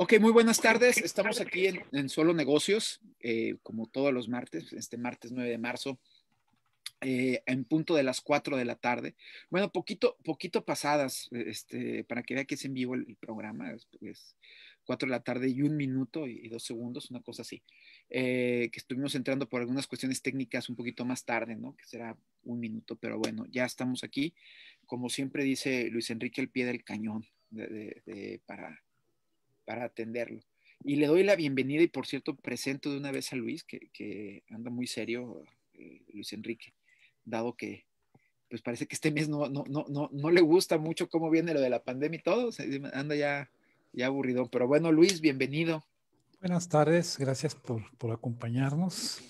Ok, muy buenas tardes. Estamos aquí en, Solo Negocios, eh, como todos los martes, este martes 9 de marzo, eh, en punto de las 4 de la tarde. Bueno, poquito, poquito pasadas, e, este, para que vea que es en vivo el, programa, es, 4 de la tarde y un minuto y, dos segundos, una cosa así. Eh, que estuvimos entrando por algunas cuestiones técnicas un poquito más tarde, ¿no? Que será un minuto, pero bueno, ya estamos aquí. Como siempre dice Luis Enrique, el pie del cañón para para atenderlo. Y le doy la bienvenida y por cierto presento de una vez a Luis, que, anda muy serio, eh, Luis Enrique, dado que pues parece que este mes no, no, le gusta mucho cómo viene lo de la pandemia y todo, anda ya, ya aburrido. Pero bueno, Luis, bienvenido. Buenas tardes, gracias por, acompañarnos.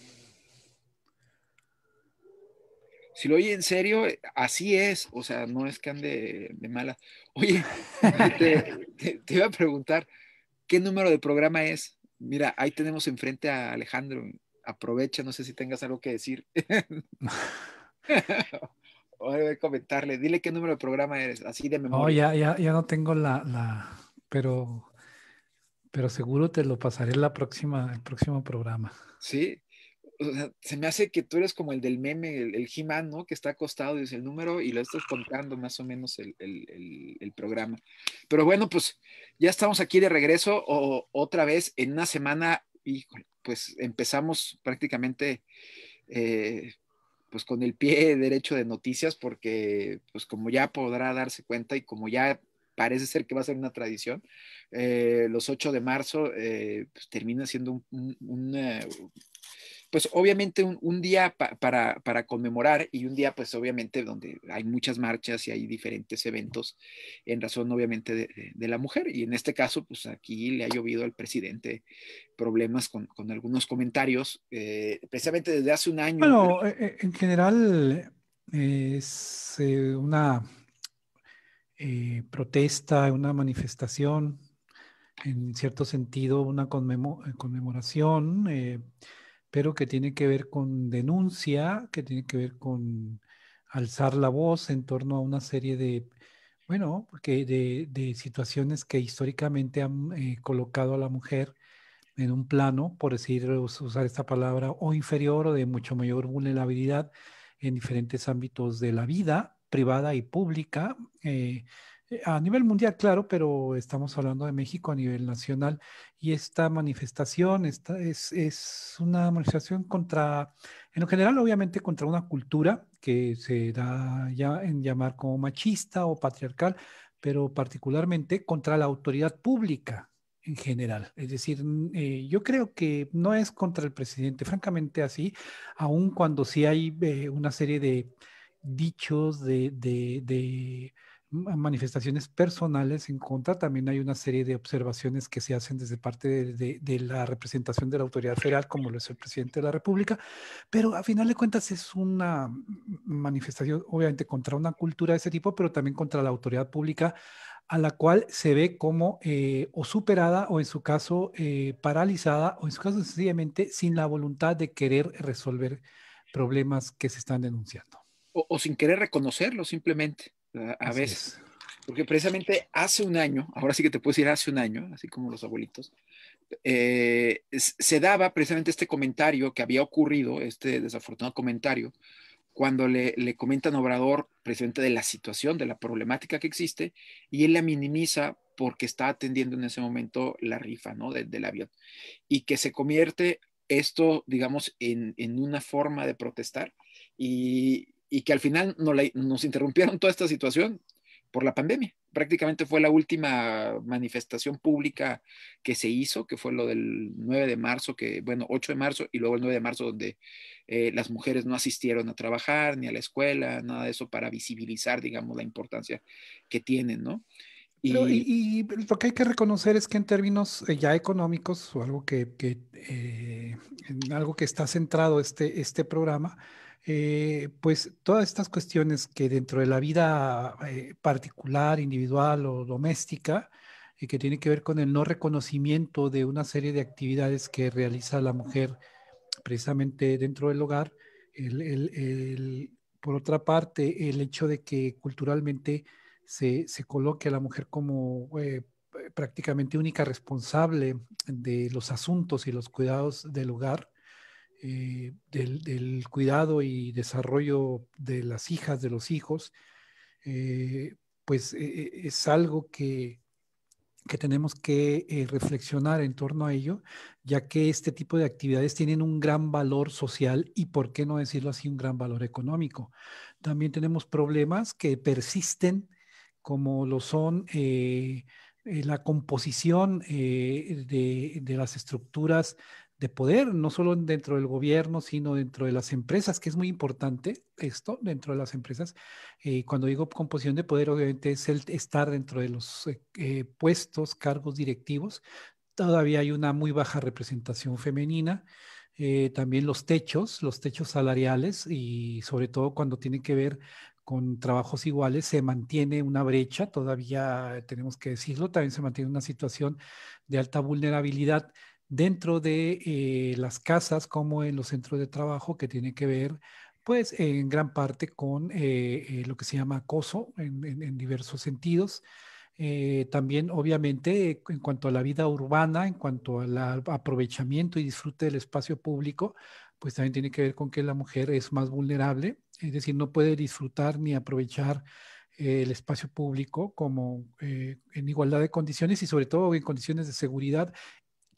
si lo oye en serio, así es, o sea, no es que ande de mala. Oye, te, iba a preguntar, ¿qué número de programa es? Mira, ahí tenemos enfrente a Alejandro. Aprovecha, no sé si tengas algo que decir. voy a comentarle, dile qué número de programa eres, así de memoria. ya, no tengo la, pero, pero seguro te lo pasaré la próxima, el próximo programa. Sí, se me hace que tú eres como el del meme, el, He-Man, ¿no? Que está acostado y dice el número y lo estás contando más o menos el, programa. Pero bueno, pues ya estamos aquí de regreso otra vez en una semana y pues empezamos prácticamente eh, pues con el pie derecho de noticias porque pues como ya podrá darse cuenta y como ya parece ser que va a ser una tradición. Eh, los 8 de marzo eh, pues, termina siendo un, pues obviamente un, día para, para, conmemorar y un día pues obviamente donde hay muchas marchas y hay diferentes eventos en razón obviamente de, la mujer. Y en este caso pues aquí le ha llovido al presidente problemas con, con algunos comentarios, eh, precisamente desde hace un año. Bueno, eh, en general eh, es una protesta, una manifestación, en cierto sentido una conmemoración pero que tiene que ver con denuncia, que tiene que ver con alzar la voz en torno a una serie de, bueno, porque de, situaciones que históricamente han eh, colocado a la mujer en un plano, por decir, usar esta palabra, o inferior o de mucho mayor vulnerabilidad en diferentes ámbitos de la vida privada y pública. Eh, eh, a nivel mundial, claro, pero estamos hablando de México a nivel nacional y esta manifestación es, una manifestación contra, en lo general obviamente contra una cultura que se da ya en llamar como machista o patriarcal, pero particularmente contra la autoridad pública en general. Es decir, eh, yo creo que no es contra el presidente, francamente así, aun cuando sí hay eh, una serie de dichos, de manifestaciones personales en contra, también hay una serie de observaciones que se hacen desde parte de, la representación de la autoridad federal, como lo es el presidente de la República, pero a final de cuentas es una manifestación obviamente contra una cultura de ese tipo, pero también contra la autoridad pública a la cual se ve como eh, o superada o en su caso eh, paralizada o en su caso sencillamente sin la voluntad de querer resolver problemas que se están denunciando. o sin querer reconocerlo simplemente a veces. Porque precisamente hace un año, ahora sí que te puedo decir hace un año, así como los abuelitos, eh, se daba precisamente este comentario que había ocurrido, este desafortunado comentario, cuando le, le comentan a Obrador precisamente de la situación, de la problemática que existe, y él la minimiza porque está atendiendo en ese momento la rifa ¿no? del avión. Y que se convierte esto, digamos, en, en una forma de protestar y, y que al final nos, nos interrumpieron toda esta situación por la pandemia. Prácticamente fue la última manifestación pública que se hizo, que fue lo del 9 de marzo, que bueno, 8 de marzo y luego el 9 de marzo donde eh, las mujeres no asistieron a trabajar ni a la escuela, nada de eso para visibilizar, digamos, la importancia que tienen, ¿no? Y, y, lo que hay que reconocer es que en términos eh, ya económicos o algo que, que eh, algo que está centrado este, este programa, eh, pues todas estas cuestiones que dentro de la vida eh, particular, individual o doméstica, y que tiene que ver con el no reconocimiento de una serie de actividades que realiza la mujer precisamente dentro del hogar. por otra parte, el hecho de que culturalmente se, coloque a la mujer como eh, prácticamente única responsable de los asuntos y los cuidados del hogar, eh, del, cuidado y desarrollo de las hijas, de los hijos, eh, pues eh, es algo que, que tenemos que reflexionar en torno a ello, ya que este tipo de actividades tienen un gran valor social y, por qué no decirlo así, un gran valor económico. También tenemos problemas que persisten, como lo son la composición de, de, las estructuras de poder, no solo dentro del gobierno, sino dentro de las empresas, que es muy importante esto dentro de las empresas. y eh, cuando digo composición de poder, obviamente es el estar dentro de los eh, eh, puestos, cargos directivos. Todavía hay una muy baja representación femenina. también los techos, los techos salariales y sobre todo cuando tiene que ver con trabajos iguales se mantiene una brecha, todavía tenemos que decirlo, también se mantiene una situación de alta vulnerabilidad dentro de eh, las casas como en los centros de trabajo que tiene que ver pues en gran parte con eh, eh, lo que se llama acoso en, diversos sentidos. también obviamente en cuanto a la vida urbana, en cuanto al aprovechamiento y disfrute del espacio público, pues también tiene que ver con que la mujer es más vulnerable, es decir, no puede disfrutar ni aprovechar el espacio público como en igualdad de condiciones y sobre todo en condiciones de seguridad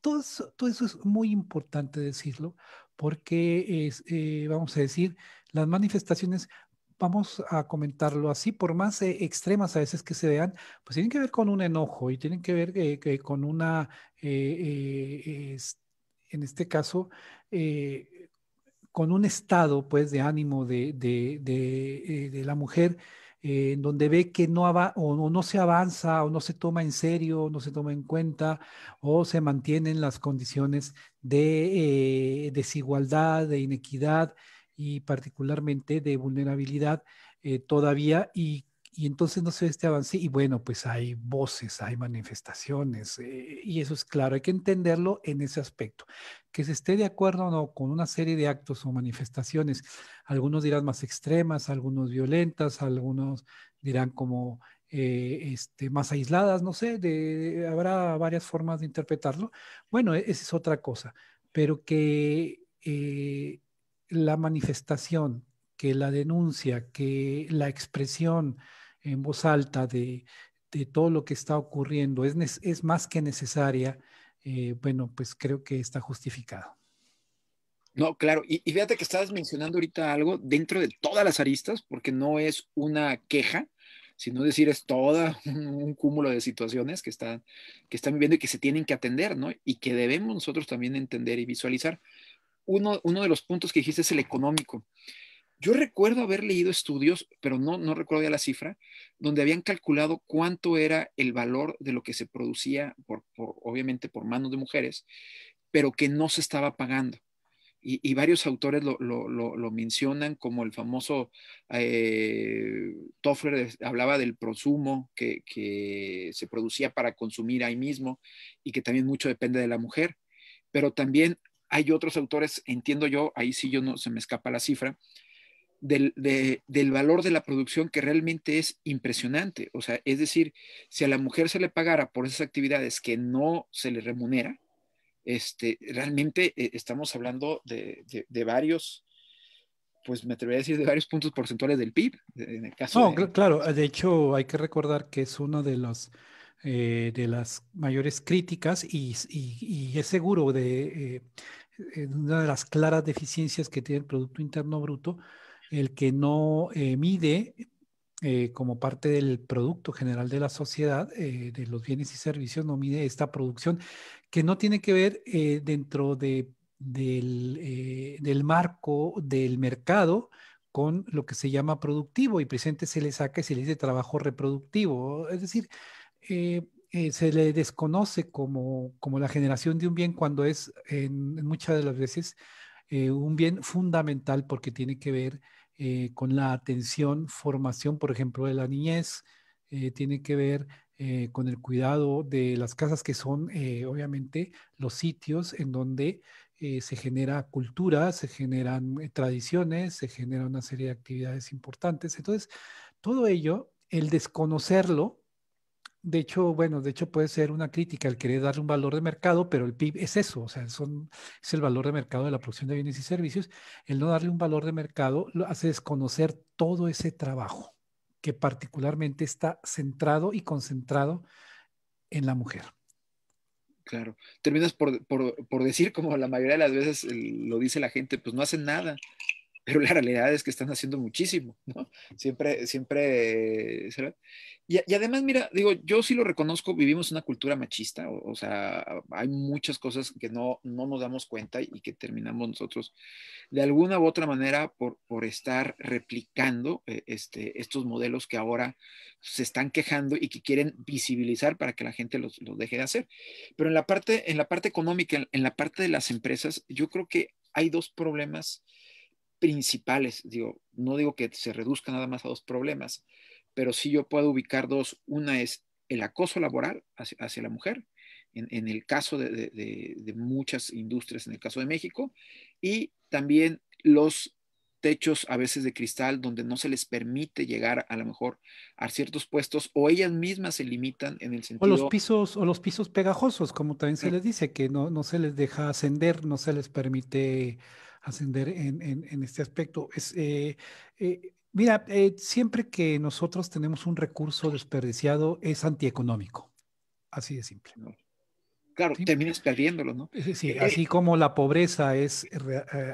todo eso, es muy importante decirlo porque, eh, vamos a decir, las manifestaciones vamos a comentarlo así, por más eh, extremas a veces que se vean, pues tienen que ver con un enojo y tienen que ver eh, con una, en este caso, con un estado pues de ánimo de, de, de la mujer eh, donde ve que no, o no se avanza o no se toma en serio, no se toma en cuenta o se mantienen las condiciones de eh, desigualdad, de inequidad y particularmente de vulnerabilidad eh, todavía y y entonces no se ve este avance y bueno, pues hay voces, hay manifestaciones eh, y eso es claro, hay que entenderlo en ese aspecto. Que se esté de acuerdo o no con una serie de actos o manifestaciones, algunos dirán más extremas, algunos violentas, algunos dirán como eh, este, más aisladas, no sé, habrá varias formas de interpretarlo. Bueno, e-, esa es otra cosa, pero que eh, la manifestación, que la denuncia, que la expresión, en voz alta de, de todo lo que está ocurriendo es, es más que necesaria, eh, bueno, pues creo que está justificado. No, claro, y, y, fíjate que estabas mencionando ahorita algo dentro de todas las aristas, porque no es una queja, sino decir es todo un, cúmulo de situaciones que están, que están viviendo y que se tienen que atender, ¿no? Y que debemos nosotros también entender y visualizar. Uno, uno de los puntos que dijiste es el económico. Yo recuerdo haber leído estudios, pero no, no recuerdo ya la cifra, donde habían calculado cuánto era el valor de lo que se producía, por, obviamente por manos de mujeres, pero que no se estaba pagando. Y, varios autores lo, mencionan, como el famoso eh, Toffler hablaba del prosumo que, que se producía para consumir ahí mismo y que también mucho depende de la mujer. Pero también hay otros autores, entiendo yo, ahí sí yo no se me escapa la cifra, del, del, valor de la producción que realmente es impresionante. O sea, es decir, si a la mujer se le pagara por esas actividades que no se le remunera, este, realmente eh, estamos hablando de, de, varios, pues me atrevería a decir, de varios puntos porcentuales del PIB. Eh, en el caso no, claro, ah, de hecho hay que recordar que es uno de los... Eh, de las mayores críticas y, y, es seguro de una de las claras deficiencias que tiene el Producto Interno Bruto, el que no eh, mide eh, como parte del Producto General de la Sociedad eh, de los Bienes y Servicios, no mide esta producción, que no tiene que ver dentro de, del, marco del mercado con lo que se llama productivo y presente se le saca y se le dice trabajo reproductivo, es decir, se le desconoce como, como, la generación de un bien cuando es muchas de las veces un bien fundamental porque tiene que ver eh, con la atención, formación, por ejemplo, de la niñez, eh, tiene que ver eh, con el cuidado de las casas que son, obviamente, los sitios en donde se genera cultura, se generan tradiciones, se genera una serie de actividades importantes. Entonces, todo ello, el desconocerlo, de hecho, bueno, de hecho puede ser una crítica el querer darle un valor de mercado, pero el PIB es eso, o sea, son, es el valor de mercado de la producción de bienes y servicios. El no darle un valor de mercado lo hace desconocer todo ese trabajo que particularmente está centrado y concentrado en la mujer. Claro, terminas por, por decir como la mayoría de las veces lo dice la gente, pues no hacen nada, pero la realidad es que están haciendo muchísimo, ¿no? Siempre, siempre, Y, además, mira, digo, yo sí lo reconozco, vivimos una cultura machista, o, sea, hay muchas cosas que no, no nos damos cuenta y, que terminamos nosotros de alguna u otra manera por, por estar replicando eh, este, estos modelos que ahora se están quejando y que quieren visibilizar para que la gente los, los deje de hacer. Pero en la parte, en la parte económica, en, en la parte de las empresas, yo creo que hay dos problemas principales, digo, no digo que se reduzca nada más a dos problemas, pero sí yo puedo ubicar dos. Una es el acoso laboral hacia, la mujer, en, el caso de, muchas industrias, en el caso de México, y también los techos a veces de cristal donde no se les permite llegar a lo mejor a ciertos puestos o ellas mismas se limitan en el sentido... O los pisos, o los pisos pegajosos, como también se les dice, que no, no se les deja ascender, no se les permite ascender en, en, en este aspecto. Es, eh, eh, mira, eh, siempre que nosotros tenemos un recurso desperdiciado es antieconómico, así de simple. Claro, terminas perdiéndolo, ¿no? Eh, sí, eh, eh. así como la pobreza es,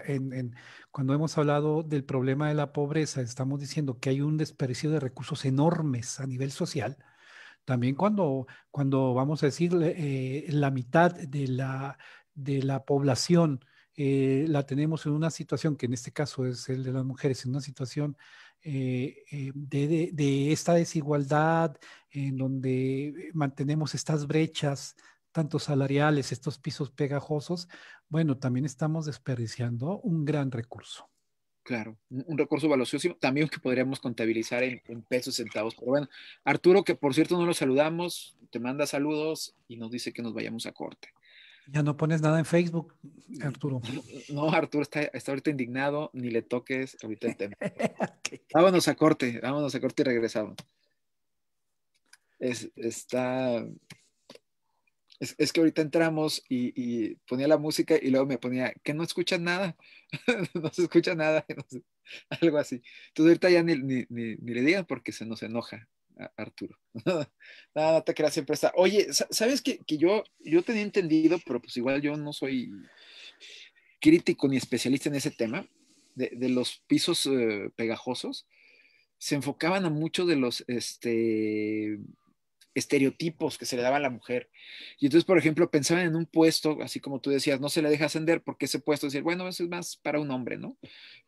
en, en, cuando hemos hablado del problema de la pobreza, estamos diciendo que hay un desperdicio de recursos enormes a nivel social. También cuando, cuando vamos a decir la mitad de la, de la población eh, la tenemos en una situación, que en este caso es el de las mujeres, en una situación eh, eh, de, esta desigualdad, en donde mantenemos estas brechas, tanto salariales, estos pisos pegajosos, bueno, también estamos desperdiciando un gran recurso. Claro, un recurso valiosísimo, también que podríamos contabilizar en, en pesos centavos. Pero bueno, Arturo, que por cierto no lo saludamos, te manda saludos y nos dice que nos vayamos a corte. Ya no pones nada en Facebook, mm, Arturo. No, Arturo está, ahorita indignado, ni le toques ahorita el tema. Vámonos a corte, vámonos a corte y regresamos. Es, está. Es, que ahorita entramos y, ponía la música y luego me ponía que no escuchan nada, no se escucha nada, algo así. Entonces ahorita ya ni, ni le digan porque se nos enoja. Arturo. nada no te creas, siempre está. Oye, ¿sabes que, yo, yo tenía entendido, pero pues igual yo no soy crítico ni especialista en ese tema, de, los pisos eh, pegajosos, se enfocaban a muchos de los, este, estereotipos que se le daba a la mujer. Y entonces, por ejemplo, pensaban en un puesto, así como tú decías, no se le deja ascender porque ese puesto, decir, bueno, ese es más para un hombre, ¿no?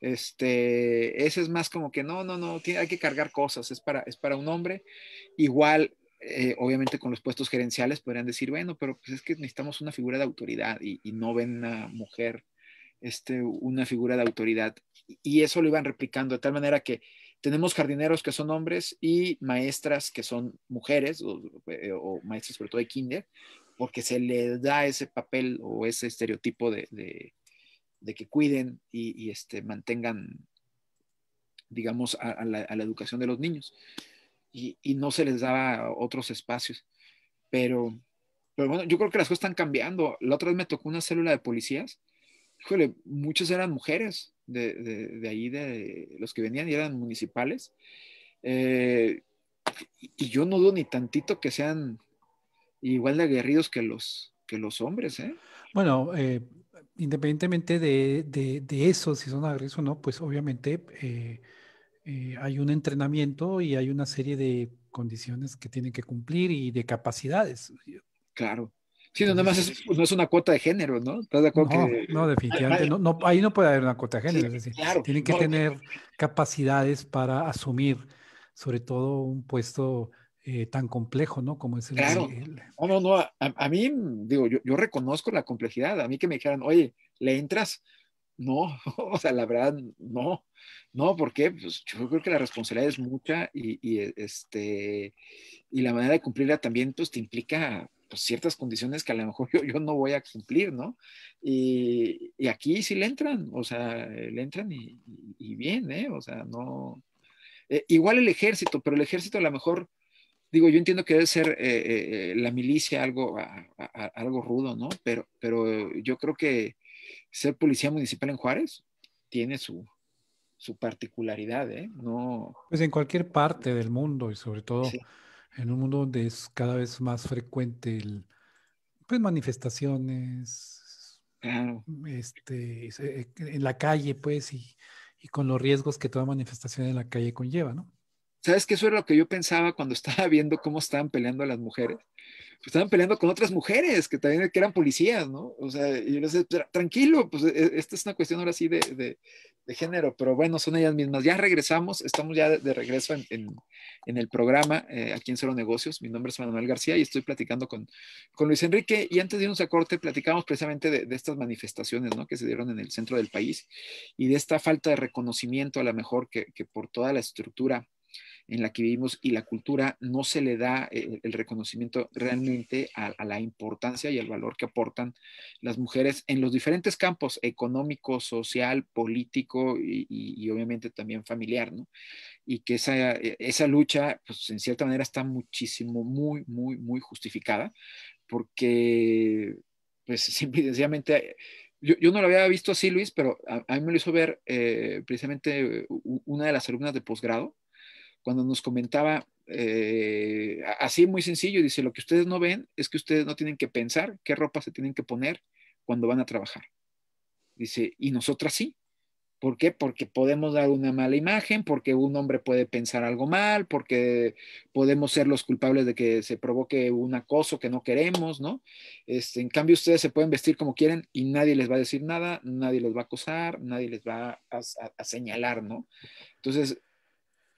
Este, ese es más como que no, no, no, hay que cargar cosas, es para, es para un hombre. Igual, eh, obviamente con los puestos gerenciales podrían decir, bueno, pero pues, es que necesitamos una figura de autoridad y, no ven una mujer, este, una figura de autoridad. Y eso lo iban replicando de tal manera que tenemos jardineros que son hombres y maestras que son mujeres eh, o, maestras sobre todo de kinder, porque se le da ese papel o ese estereotipo de, de, que cuiden y, este, mantengan, digamos, a, la, a, la, educación de los niños. Y, y no se les daba otros espacios. Pero, pero bueno, yo creo que las cosas están cambiando. La otra vez me tocó una célula de policías. Híjole, muchas eran mujeres de, ahí, de los que venían y eran municipales. Eh, y yo no dudo ni tantito que sean igual de aguerridos que los, que los hombres. ¿eh? Bueno, eh, independientemente de, eso, si son aguerridos o no, pues obviamente hay un entrenamiento y hay una serie de condiciones que tienen que cumplir y de capacidades. Claro. Sí, no, nada más es, pues, no es una cuota de género, ¿no? ¿Estás de acuerdo? No, definitivamente. ahí no puede haber una cuota de género. tienen que tener capacidades para asumir, sobre todo, un puesto eh, tan complejo, ¿no? Como es el. Claro. No, no, no. A, mí, digo, yo, reconozco la complejidad. A mí que me dijeran, oye, ¿le entras? No, o sea, la verdad, no. No, porque pues, yo creo que la responsabilidad es mucha y, este, y la manera de cumplirla también, pues, te implica ciertas condiciones que a lo mejor yo, no voy a cumplir, ¿no? Y, aquí sí le entran, o sea, le entran y, bien, ¿eh? O sea, no... Eh, igual el ejército, pero el ejército a lo mejor, digo, yo entiendo que debe ser eh, eh, la milicia algo, algo rudo, ¿no? Pero, pero yo creo que ser policía municipal en Juárez tiene su, particularidad, ¿eh? No... Pues en cualquier parte del mundo y sobre todo en un mundo donde es cada vez más frecuente el, pues, manifestaciones este, eh, eh, en la calle, pues, y, con los riesgos que toda manifestación en la calle conlleva, ¿no? ¿Sabes qué? Eso era lo que yo pensaba cuando estaba viendo cómo estaban peleando las mujeres. Pues, estaban peleando con otras mujeres que también eran policías, ¿no? O sea, yo decía, pues, tranquilo, pues e, e, esta es una cuestión ahora sí de, de género, pero bueno, son ellas mismas. Ya regresamos, estamos ya de, regreso en, el programa eh, aquí en Cero Negocios. Mi nombre es Manuel García y estoy platicando con, con Luis Enrique. Y antes de irnos a corte, platicamos precisamente de, estas manifestaciones ¿no? que se dieron en el centro del país y de esta falta de reconocimiento a lo mejor que por toda la estructura en la que vivimos y la cultura no se le da eh, el, reconocimiento realmente a, la importancia y al valor que aportan las mujeres en los diferentes campos económico, social, político y, obviamente también familiar, ¿no? Y que esa, e, esa lucha, pues en cierta manera está muchísimo, muy, muy, muy justificada, porque, pues simple y sencillamente... Yo, yo, no lo había visto así, Luis, pero a, mí me lo hizo ver eh, precisamente una de las alumnas de posgrado, cuando nos comentaba eh, así muy sencillo, dice, lo que ustedes no ven es que ustedes no tienen que pensar qué ropa se tienen que poner cuando van a trabajar. Dice, y nosotras sí. ¿Por qué? Porque podemos dar una mala imagen, porque un hombre puede pensar algo mal, porque podemos ser los culpables de que se provoque un acoso que no queremos, ¿no? Este, en cambio, ustedes se pueden vestir como quieren y nadie les va a decir nada, nadie les va a acosar, nadie les va a señalar, ¿no? Entonces,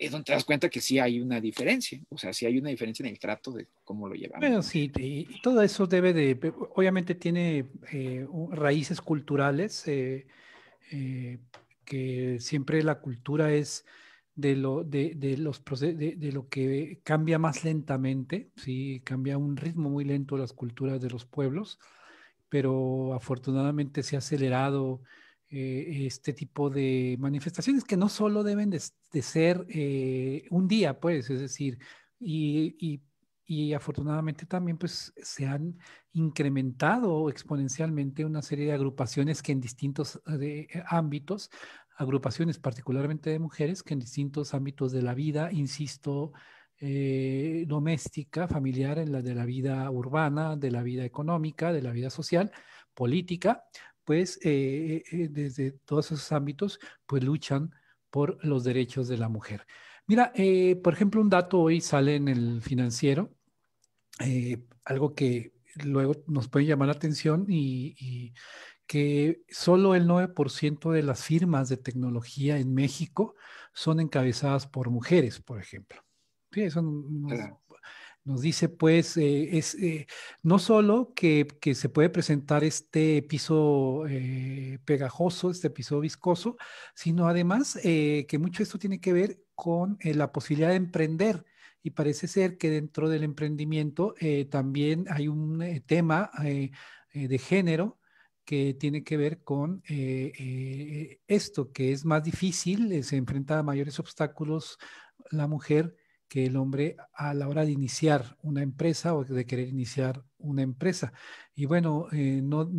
es donde te das cuenta que sí hay una diferencia, o sea, sí hay una diferencia en el trato de cómo lo llevamos. Bueno, sí, y todo eso debe de, obviamente tiene eh, raíces culturales, eh, eh, que siempre la cultura es de lo, de, los de, lo que cambia más lentamente, sí, cambia un ritmo muy lento las culturas de los pueblos, pero afortunadamente se ha acelerado este tipo de manifestaciones que no solo deben de de ser eh, un día, pues, es decir, y, afortunadamente también pues se han incrementado exponencialmente una serie de agrupaciones que en distintos eh, eh, ámbitos, agrupaciones particularmente de mujeres, que en distintos ámbitos de la vida, insisto, doméstica, familiar, en la de la vida urbana, de la vida económica, de la vida social, política, pues desde todos esos ámbitos, pues luchan por los derechos de la mujer. Mira, eh, por ejemplo, un dato hoy sale en el financiero, eh, algo que luego nos puede llamar la atención y, que solo el 9% de las firmas de tecnología en México son encabezadas por mujeres, por ejemplo. Sí, eso nos dice pues, eh, es, eh, no solo que, se puede presentar este piso eh, pegajoso, este piso viscoso, sino además que mucho esto tiene que ver con la posibilidad de emprender y parece ser que dentro del emprendimiento también hay un tema de género que tiene que ver con esto, que es más difícil, se enfrenta a mayores obstáculos la mujer que el hombre a la hora de iniciar una empresa o de querer iniciar una empresa. Y bueno, eh, no,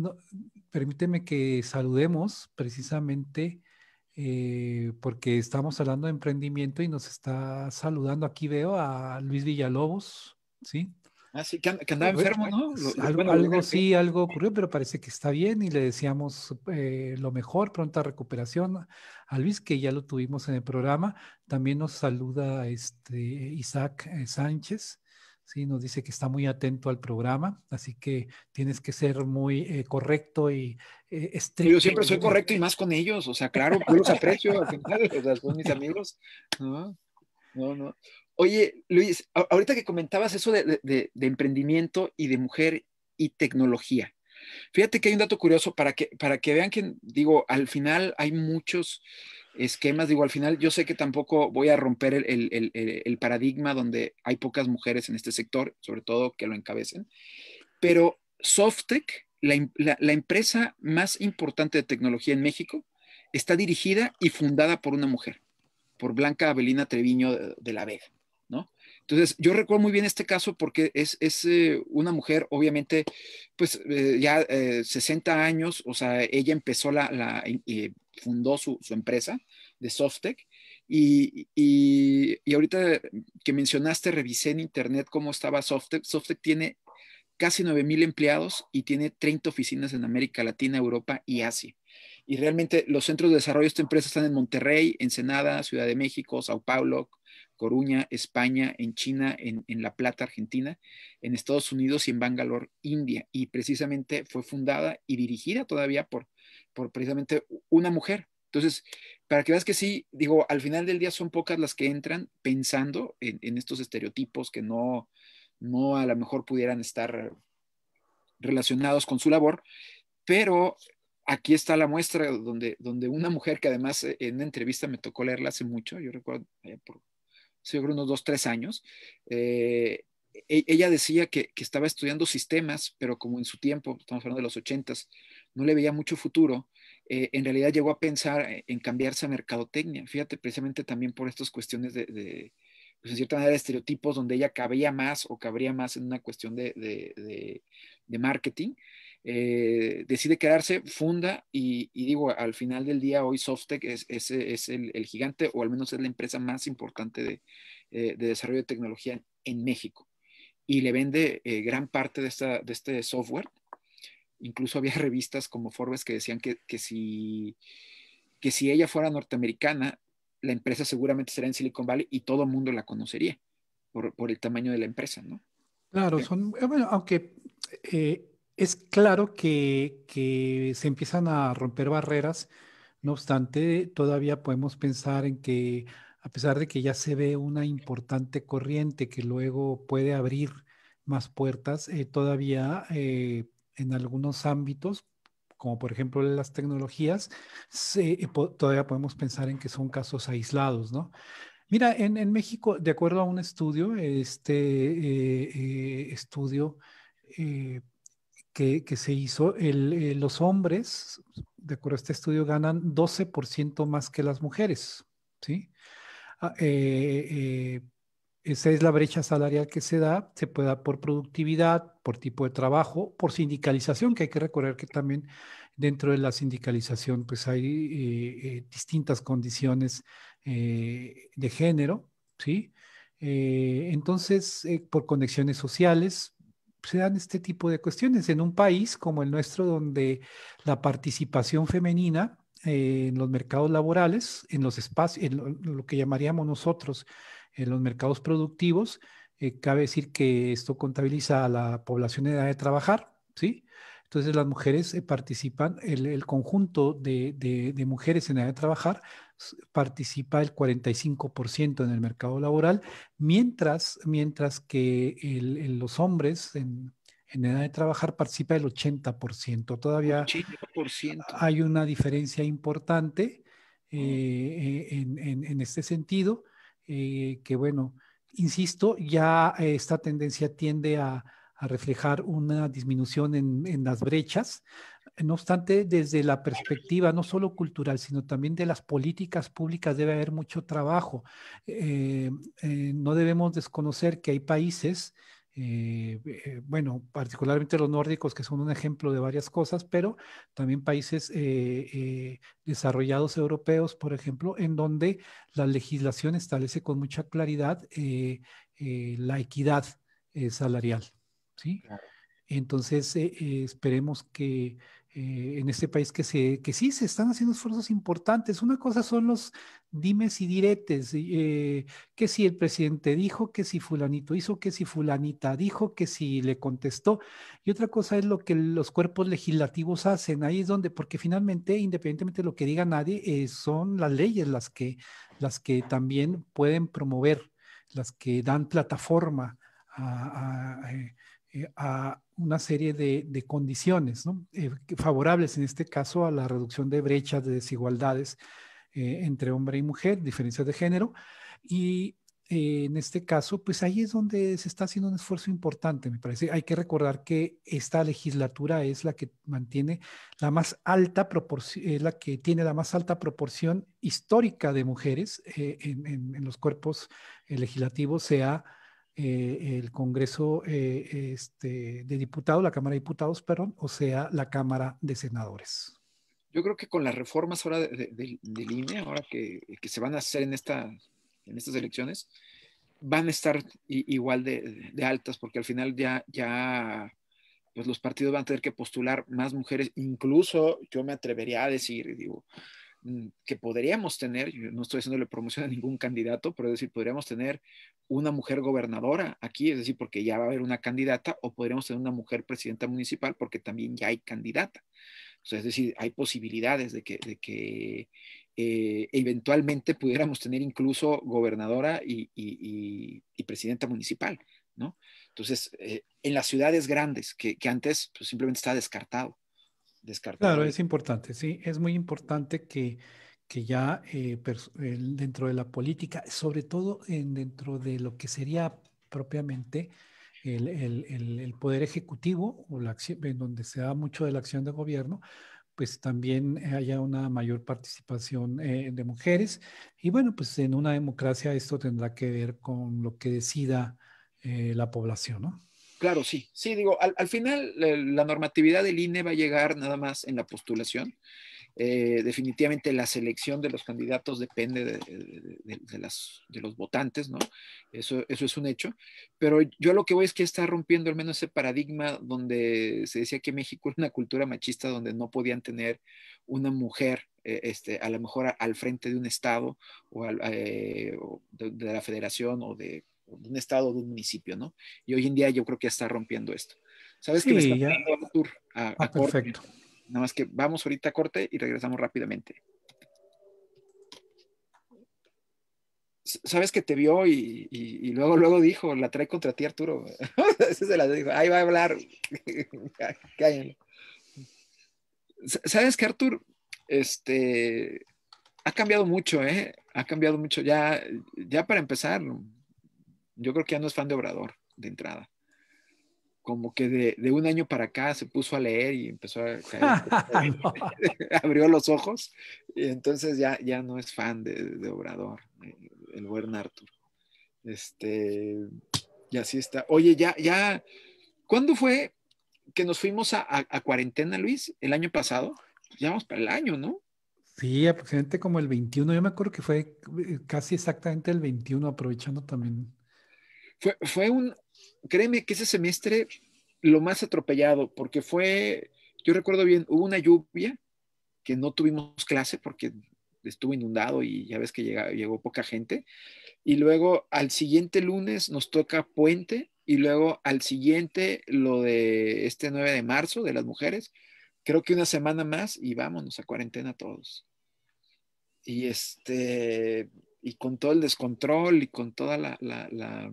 permíteme que saludemos precisamente eh, porque estamos hablando de emprendimiento y nos está saludando. Aquí veo a Luis Villalobos, ¿sí? Ah, que, andaba pues, enfermo, ¿no? Pues, algo, sí, algo ocurrió, pero parece que está bien y le decíamos eh, lo mejor, pronta recuperación a Luis, que ya lo tuvimos en el programa. También nos saluda este, Isaac eh, Sánchez, sí, nos dice que está muy atento al programa, así que tienes que ser muy eh, correcto y pues, estricto. Yo siempre soy correcto y más con ellos, o sea, claro, yo los aprecio, al final, mis amigos, ¿no? No, no. Oye, Luis, ahorita que comentabas eso de, emprendimiento y de mujer y tecnología, fíjate que hay un dato curioso para que, para que vean que, digo, al final hay muchos esquemas, digo, al final yo sé que tampoco voy a romper el, paradigma donde hay pocas mujeres en este sector, sobre todo que lo encabecen, pero Softec, la, empresa más importante de tecnología en México, está dirigida y fundada por una mujer, por Blanca Avelina Treviño de, la Vega. Entonces, yo recuerdo muy bien este caso porque es, eh, una mujer, obviamente, pues eh, ya 60 eh, años, o sea, ella empezó la, fundó su, empresa de Softec. Y, y, ahorita que mencionaste, revisé en internet cómo estaba Softec. Softec tiene casi mil empleados y tiene 30 oficinas en América Latina, Europa y Asia. Y realmente los centros de desarrollo de esta empresa están en Monterrey, Ensenada, Ciudad de México, Sao Paulo, Coruña, España, en China, en, La Plata, Argentina, en Estados Unidos y en Bangalore, India. Y precisamente fue fundada y dirigida todavía por, precisamente una mujer. Entonces, para que veas que sí, digo, al final del día son pocas las que entran pensando en, estos estereotipos que no, no a lo mejor pudieran estar relacionados con su labor, pero aquí está la muestra donde, donde una mujer que además eh, en una entrevista me tocó leerla hace mucho, yo recuerdo eh, por seguro unos dos, tres años, eh, e-, ella decía que, estaba estudiando sistemas, pero como en su tiempo, estamos hablando de los ochentas, no le veía mucho futuro, eh, en realidad llegó a pensar e-, en cambiarse a mercadotecnia. Fíjate, precisamente también por estas cuestiones de, pues en cierta manera, estereotipos donde ella cabía más o cabría más en una cuestión de marketing. Eh, decide quedarse, funda y, digo, al final del día hoy Softec es, es, es el, gigante o al menos es la empresa más importante de, eh, desarrollo de tecnología en, México y le vende eh, gran parte de, de este software. Incluso había revistas como Forbes que decían que, que, si, que si ella fuera norteamericana, la empresa seguramente estaría en Silicon Valley y todo el mundo la conocería por, el tamaño de la empresa, ¿no? Claro, son, bueno, aunque eh, es claro que, se empiezan a romper barreras, no obstante, todavía podemos pensar en que a pesar de que ya se ve una importante corriente que luego puede abrir más puertas, eh, todavía eh, en algunos ámbitos, como por ejemplo las tecnologías, eh, todavía podemos pensar en que son casos aislados, ¿no? Mira, en México, de acuerdo a un estudio, este estudio que, se hizo, eh, los hombres, de acuerdo a este estudio, ganan 12% más que las mujeres. ¿sí? Ah, eh, eh, esa es la brecha salarial que se da, se puede dar por productividad, por tipo de trabajo, por sindicalización, que hay que recordar que también dentro de la sindicalización pues hay distintas condiciones de género, ¿sí? entonces, por conexiones sociales, se dan este tipo de cuestiones en un país como el nuestro donde la participación femenina eh, en los mercados laborales, en los espacios, en lo, que llamaríamos nosotros en los mercados productivos, eh, cabe decir que esto contabiliza a la población de edad de trabajar, ¿sí? Entonces las mujeres eh, participan, el, conjunto de, de mujeres en edad de trabajar participa el 45% en el mercado laboral, mientras, mientras que los hombres en, edad de trabajar participa el 80%. Todavía hay una diferencia importante mm. eh, eh, en, este sentido, eh, que bueno, insisto, ya esta tendencia tiende a, reflejar una disminución en, en las brechas, eh, no obstante, desde la perspectiva no solo cultural, sino también de las políticas públicas debe haber mucho trabajo. Eh, eh, no debemos desconocer que hay países, bueno, particularmente los nórdicos, que son un ejemplo de varias cosas, pero también países desarrollados europeos, por ejemplo, en donde la legislación establece con mucha claridad la equidad salarial. ¿sí? Entonces, esperemos que eh, en este país que, se, que sí se están haciendo esfuerzos importantes. Una cosa son los dimes y diretes, eh, que si el presidente dijo, que si fulanito hizo, que si fulanita dijo, que si le contestó. Y otra cosa es lo que los cuerpos legislativos hacen. Ahí es donde, porque finalmente, independientemente de lo que diga nadie, eh, son las leyes las que, las que también pueden promover, las que dan plataforma a... a eh, a una serie de, condiciones eh, favorables, en este caso, a la reducción de brechas, de desigualdades eh, entre hombre y mujer, diferencias de género. Y en este caso, pues ahí es donde se está haciendo un esfuerzo importante, me parece. Hay que recordar que esta legislatura es la que mantiene la más alta proporción, es la que tiene la más alta proporción histórica de mujeres en, los cuerpos legislativos, sea eh, el Congreso eh, este, de Diputados, la Cámara de Diputados, perdón, o sea, la Cámara de Senadores. Yo creo que con las reformas ahora de, línea, ahora que, se van a hacer en, esta, en estas elecciones, van a estar igual de, altas, porque al final ya, ya pues los partidos van a tener que postular más mujeres, incluso yo me atrevería a decir, digo, Mm, que podríamos tener, no estoy haciéndole promoción a ningún candidato, pero es decir, podríamos tener una mujer gobernadora aquí, es decir, porque ya va a haber una candidata, o podríamos tener una mujer presidenta municipal porque también ya hay candidata. O es decir, hay posibilidades de que, de que eh, eventualmente pudiéramos tener incluso gobernadora y, y, presidenta municipal, ¿no? Entonces, eh, en las ciudades grandes, que, antes pues, simplemente está descartado. Claro, es importante, sí, es muy importante que, que ya eh, dentro de la política, sobre todo en, dentro de lo que sería propiamente el, poder ejecutivo, o la, en donde se da mucho de la acción de gobierno, pues también haya una mayor participación eh, de mujeres. Y bueno, pues en una democracia esto tendrá que ver con lo que decida eh, la población, ¿no? Claro, sí, sí, digo, al, final eh, la, normatividad del INE va a llegar nada más en la postulación. Eh, definitivamente la selección de los candidatos depende de, los votantes, ¿no? Eso, eso es un hecho. Pero yo lo que voy es que está rompiendo al menos ese paradigma donde se decía que México era una cultura machista donde no podían tener una mujer eh, este, a lo mejor al frente de un estado o, de, la federación o de de un estado o de un municipio, ¿no? Y hoy en día yo creo que está rompiendo esto. ¿Sabes qué? Me está ya. ah, perfecto. Nada más que vamos ahorita a corte y regresamos rápidamente. sabes que te vio y, luego, luego dijo, la trae contra ti Arturo. ahí va a hablar. Cállalo. Sabes que Artur, este, ha cambiado mucho, ¿eh? Ha cambiado mucho. Ya, ya para empezar, yo creo que ya no es fan de Obrador de entrada. Como que de, un año para acá se puso a leer y empezó a abrió los ojos y entonces ya, ya no es fan de, Obrador, eh, el, buen Arthur. Este, y así está. Oye, ya, ya, ¿cuándo fue que nos fuimos a, cuarentena, Luis? ¿El año pasado? Ya para el año, ¿no? Sí, aproximadamente como el 21. Yo me acuerdo que fue eh, casi exactamente el 21, aprovechando también fue, un, créeme que ese semestre lo más atropellado, porque fue, yo recuerdo bien, hubo una lluvia que no tuvimos clase porque estuvo inundado y ya ves que llega, llegó poca gente. Y luego al siguiente lunes nos toca puente y luego al siguiente lo de este 9 de marzo de las mujeres. Creo que una semana más y vámonos a cuarentena todos. Y este, y con todo el descontrol y con toda la, la, la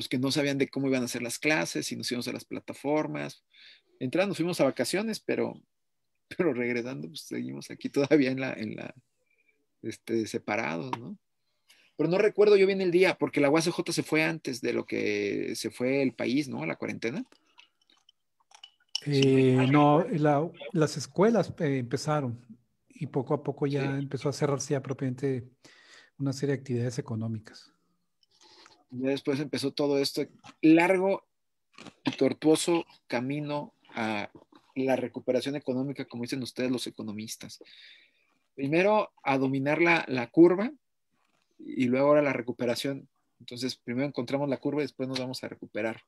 pues, que no sabían de cómo iban a ser las clases y nos íbamos a las plataformas. Entrando, fuimos a vacaciones, pero, pero regresando, pues, seguimos aquí todavía en la, en la, este, separados, ¿no? Pero no recuerdo yo bien el día, porque la UACJ se fue antes de lo que se fue el país, ¿no? A la cuarentena. no, eh, las escuelas eh, empezaron y poco a poco ya empezó a cerrarse ya propiamente una serie de actividades económicas después empezó todo este largo y tortuoso camino a la recuperación económica, como dicen ustedes los economistas. Primero a dominar la, curva y luego ahora la recuperación. Entonces, primero encontramos la curva y después nos vamos a recuperar.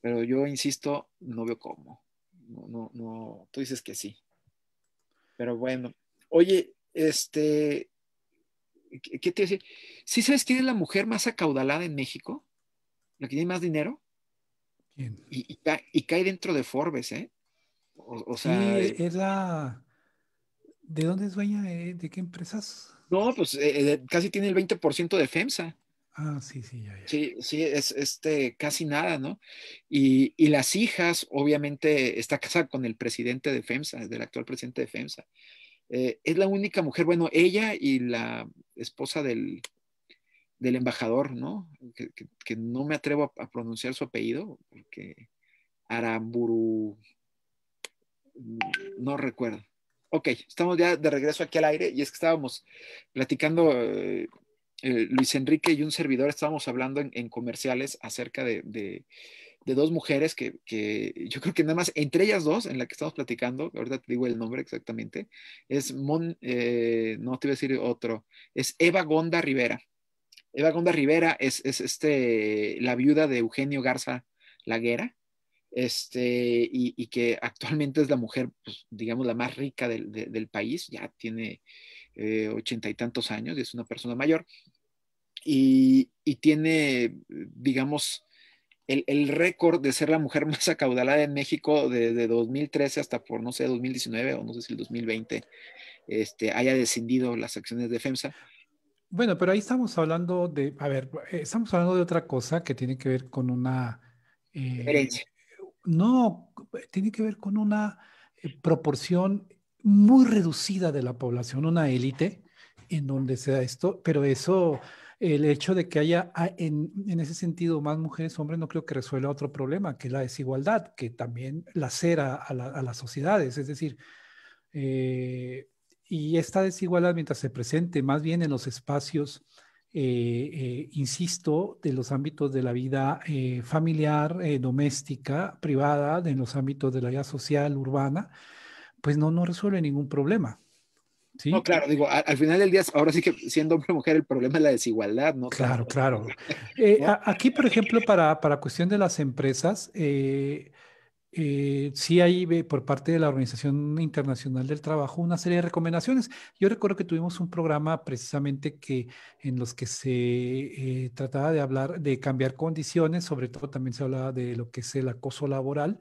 Pero yo insisto, no veo cómo. no, no, tú dices que sí. Pero bueno, oye, este, ¿qué te decir? ¿Sí sabes quién es la mujer más acaudalada en México? ¿La que tiene más dinero? Y, cae, dentro de Forbes, ¿eh? O, sea. Sí, eh, es la. ¿De dónde es dueña? ¿De, qué empresas? No, pues eh, eh, casi tiene el 20% de FEMSA. Ah, sí, sí, ya, ya. Sí, sí, es este, casi nada, ¿no? y, las hijas, obviamente, está casada con el presidente de FEMSA, del actual presidente de FEMSA. Eh, es la única mujer, bueno, ella y la esposa del, embajador, ¿no? Que, no me atrevo a, pronunciar su apellido, porque Aramburu, mm, no recuerdo. Ok, estamos ya de regreso aquí al aire y es que estábamos platicando, eh, eh, Luis Enrique y un servidor estábamos hablando en, comerciales acerca de, de dos mujeres que, yo creo que nada más entre ellas dos, en la que estamos platicando, ahorita te digo el nombre exactamente, es Mon, eh, no te voy a decir otro, es Eva Gonda Rivera. Eva Gonda Rivera es, este, la viuda de Eugenio Garza Laguera, este, y, que actualmente es la mujer, pues, digamos, la más rica del, país, ya tiene eh, ochenta y tantos años y es una persona mayor, y tiene, digamos, el, récord de ser la mujer más acaudalada en México desde 2013 hasta por, no sé, 2019 o no sé si el 2020 este, haya descendido las acciones de FEMSA. Bueno, pero ahí estamos hablando de, a ver, eh, estamos hablando de otra cosa que tiene que ver con una... Eh, no, tiene que ver con una eh, proporción muy reducida de la población, una élite en donde se da esto, pero eso el hecho de que haya ah, en, ese sentido más mujeres, hombres, no creo que resuelva otro problema, que la desigualdad, que también lacera a, a las sociedades. Es decir, eh, y esta desigualdad mientras se presente más bien en los espacios, eh, eh, insisto, de los ámbitos de la vida familiar, doméstica, privada, en los ámbitos de la vida social, urbana, pues no, no resuelve ningún problema. No, claro, digo, al, final del día, ahora sí que siendo hombre o mujer, el problema es la desigualdad, ¿no? Claro, claro. Eh, aquí, por ejemplo, para, para cuestión de las empresas, eh, eh, sí hay por parte de la Organización Internacional del Trabajo una serie de recomendaciones. Yo recuerdo que tuvimos un programa precisamente que en los que se trataba de hablar de cambiar condiciones, sobre todo también se hablaba de lo que es el acoso laboral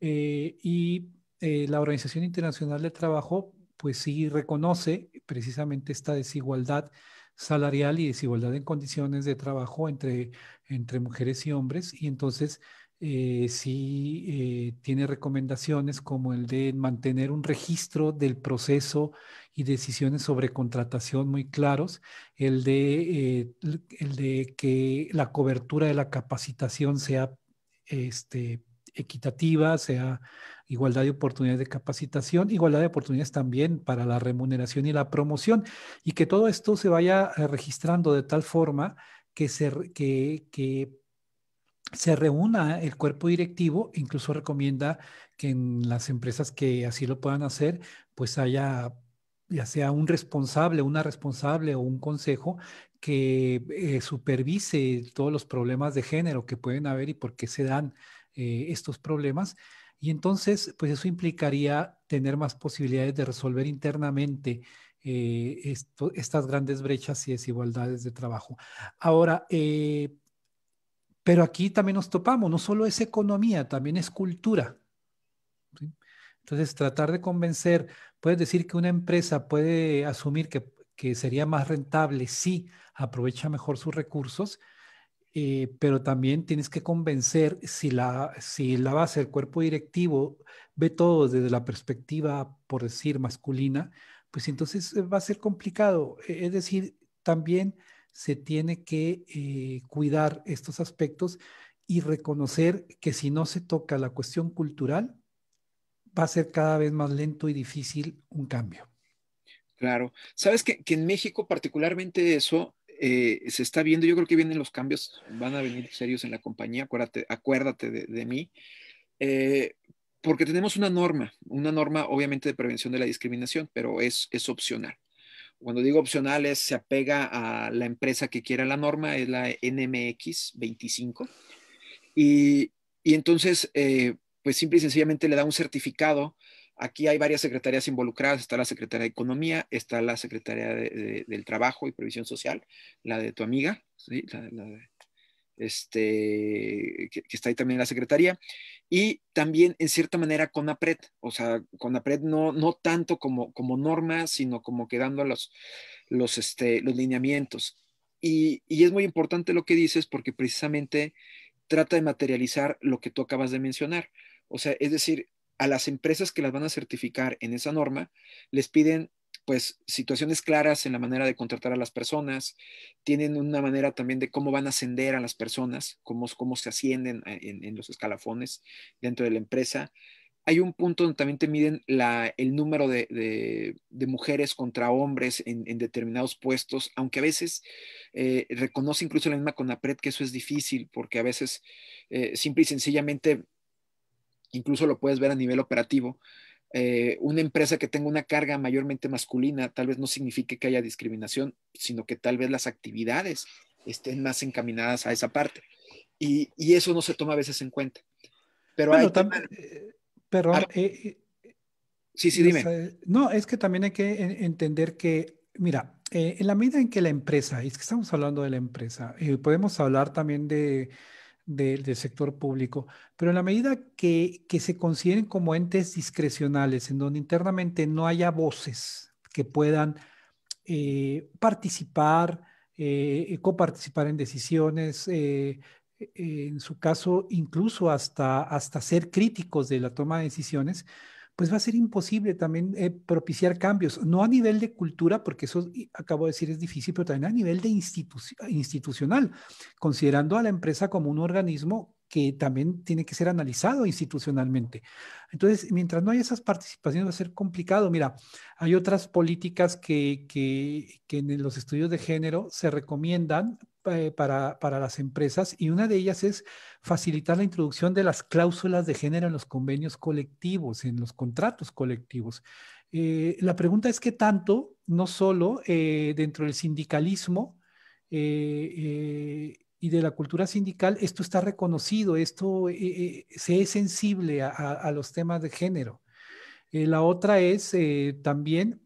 y la Organización Internacional del Trabajo pues sí reconoce precisamente esta desigualdad salarial y desigualdad en condiciones de trabajo entre, entre mujeres y hombres. Y entonces eh, sí eh, tiene recomendaciones como el de mantener un registro del proceso y decisiones sobre contratación muy claros, el de, eh, el de que la cobertura de la capacitación sea este, equitativa, sea igualdad de oportunidades de capacitación, igualdad de oportunidades también para la remuneración y la promoción, y que todo esto se vaya eh, registrando de tal forma que se, que, se reúna el cuerpo directivo, incluso recomienda que en las empresas que así lo puedan hacer, pues haya ya sea un responsable, una responsable o un consejo que eh, supervise todos los problemas de género que pueden haber y por qué se dan eh, estos problemas y entonces, pues eso implicaría tener más posibilidades de resolver internamente eh, estas grandes brechas y desigualdades de trabajo. Ahora, eh, pero aquí también nos topamos, no solo es economía, también es cultura. Entonces, tratar de convencer, puedes decir que una empresa puede asumir que sería más rentable si aprovecha mejor sus recursos, eh, pero también tienes que convencer si la, si la base del cuerpo directivo ve todo desde la perspectiva, por decir, masculina, pues entonces eh, va a ser complicado. E, es decir, también se tiene que eh, cuidar estos aspectos y reconocer que si no se toca la cuestión cultural, va a ser cada vez más lento y difícil un cambio. Claro. Sabes que, que en México particularmente eso, eh, se está viendo, yo creo que vienen los cambios, van a venir serios en la compañía, acuérdate, acuérdate de, mí, eh, porque tenemos una norma, una norma obviamente de prevención de la discriminación, pero es, es opcional. Cuando digo opcional es, se apega a la empresa que quiera la norma, es la NMX 25. Y, entonces, eh, pues simple y sencillamente le da un certificado Aquí hay varias secretarías involucradas. Está la Secretaría de Economía, está la Secretaría del Trabajo y Previsión Social, la de tu amiga, este, que, está ahí también la Secretaría, y también en cierta manera con APRED, o sea, con no, no tanto como, como norma, sino como quedando los, los, este, los lineamientos. Y, y, es muy importante lo que dices porque precisamente trata de materializar lo que tú acabas de mencionar. O sea, es decir, a las empresas que las van a certificar en esa norma, les piden pues situaciones claras en la manera de contratar a las personas, tienen una manera también de cómo van a ascender a las personas, cómo, cómo se ascienden en, los escalafones dentro de la empresa. Hay un punto donde también te miden la, el número de, mujeres contra hombres en, determinados puestos, aunque a veces eh, reconoce incluso la misma CONAPRED que eso es difícil, porque a veces eh, simple y sencillamente incluso lo puedes ver a nivel operativo, eh, una empresa que tenga una carga mayormente masculina tal vez no signifique que haya discriminación, sino que tal vez las actividades estén más encaminadas a esa parte. Y, eso no se toma a veces en cuenta. Pero también, eh, pero... Ah, eh, sí, sí, dime. Este, no, es que también hay que entender que, mira, en la medida en que la empresa, es que estamos hablando de la empresa, podemos hablar también de del sector público. Pero en la medida que, se consideren como entes discrecionales, en donde internamente no haya voces que puedan eh, participar, eh, coparticipar en decisiones, eh, en su caso incluso hasta, hasta ser críticos de la toma de decisiones, pues va a ser imposible también eh, propiciar cambios, no a nivel de cultura, porque eso acabo de decir es difícil, pero también a nivel de institucional, considerando a la empresa como un organismo que también tiene que ser analizado institucionalmente. Entonces, mientras no haya esas participaciones va a ser complicado. Mira, hay otras políticas que, que en los estudios de género se recomiendan eh, para, las empresas y una de ellas es facilitar la introducción de las cláusulas de género en los convenios colectivos, en los contratos colectivos. Eh, la pregunta es qué tanto, no solo eh, dentro del sindicalismo y de la cultura sindical, esto está reconocido, esto se es sensible a, los temas de género. la otra es también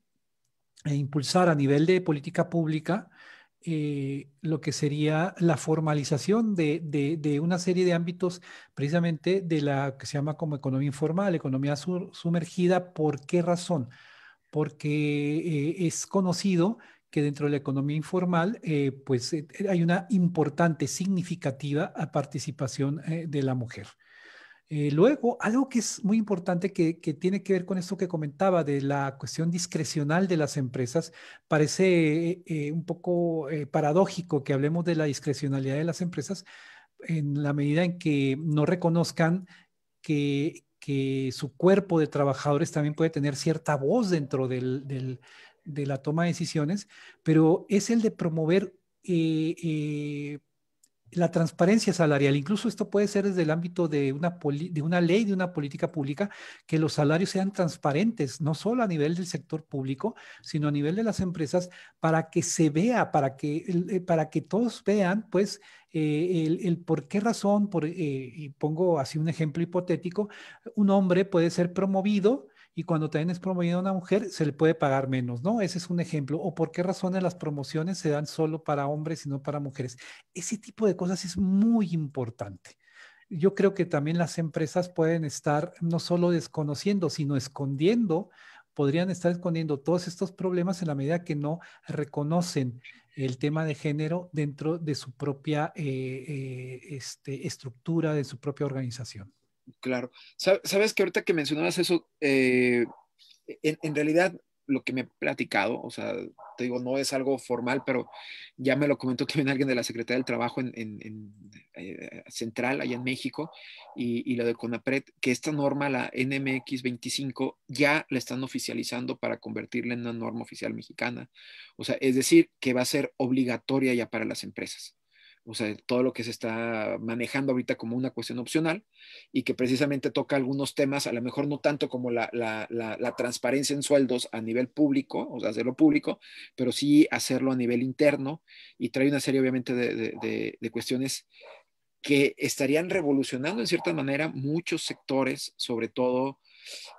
impulsar a nivel de política pública eh, lo que sería la formalización de, de, una serie de ámbitos, precisamente de la que se llama como economía informal, economía sumergida. ¿Por qué razón? Porque eh, es conocido que dentro de la economía informal, eh, pues hay una importante, significativa participación de la mujer. Eh, luego, algo que es muy importante que, tiene que ver con esto que comentaba de la cuestión discrecional de las empresas, parece eh, un poco eh, paradójico que hablemos de la discrecionalidad de las empresas en la medida en que no reconozcan que, su cuerpo de trabajadores también puede tener cierta voz dentro de la toma de decisiones, pero es el de promover la transparencia salarial. Incluso esto puede ser desde el ámbito de una, de una ley, de una política pública, que los salarios sean transparentes, no solo a nivel del sector público, sino a nivel de las empresas, para que se vea, para que, eh, para que todos vean, pues, eh, el, por qué razón, por, eh, y pongo así un ejemplo hipotético, un hombre puede ser promovido y cuando también es promovida una mujer, se le puede pagar menos, ¿no? Ese es un ejemplo. O por qué razones las promociones se dan solo para hombres y no para mujeres. Ese tipo de cosas es muy importante. Yo creo que también las empresas pueden estar no solo desconociendo, sino escondiendo, podrían estar escondiendo todos estos problemas en la medida que no reconocen el tema de género dentro de su propia eh, eh, este, estructura, de su propia organización. Claro. Sabes que ahorita que mencionabas eso, eh, en, realidad lo que me he platicado, o sea, te digo, no es algo formal, pero ya me lo comentó también alguien de la Secretaría del Trabajo en, eh, Central, allá en México, y, y, lo de CONAPRED, que esta norma, la NMX 25, ya la están oficializando para convertirla en una norma oficial mexicana. O sea, es decir, que va a ser obligatoria ya para las empresas o sea, todo lo que se está manejando ahorita como una cuestión opcional y que precisamente toca algunos temas, a lo mejor no tanto como la, transparencia en sueldos a nivel público, o sea, hacerlo público, pero sí hacerlo a nivel interno y trae una serie obviamente de, cuestiones que estarían revolucionando en cierta manera muchos sectores, sobre todo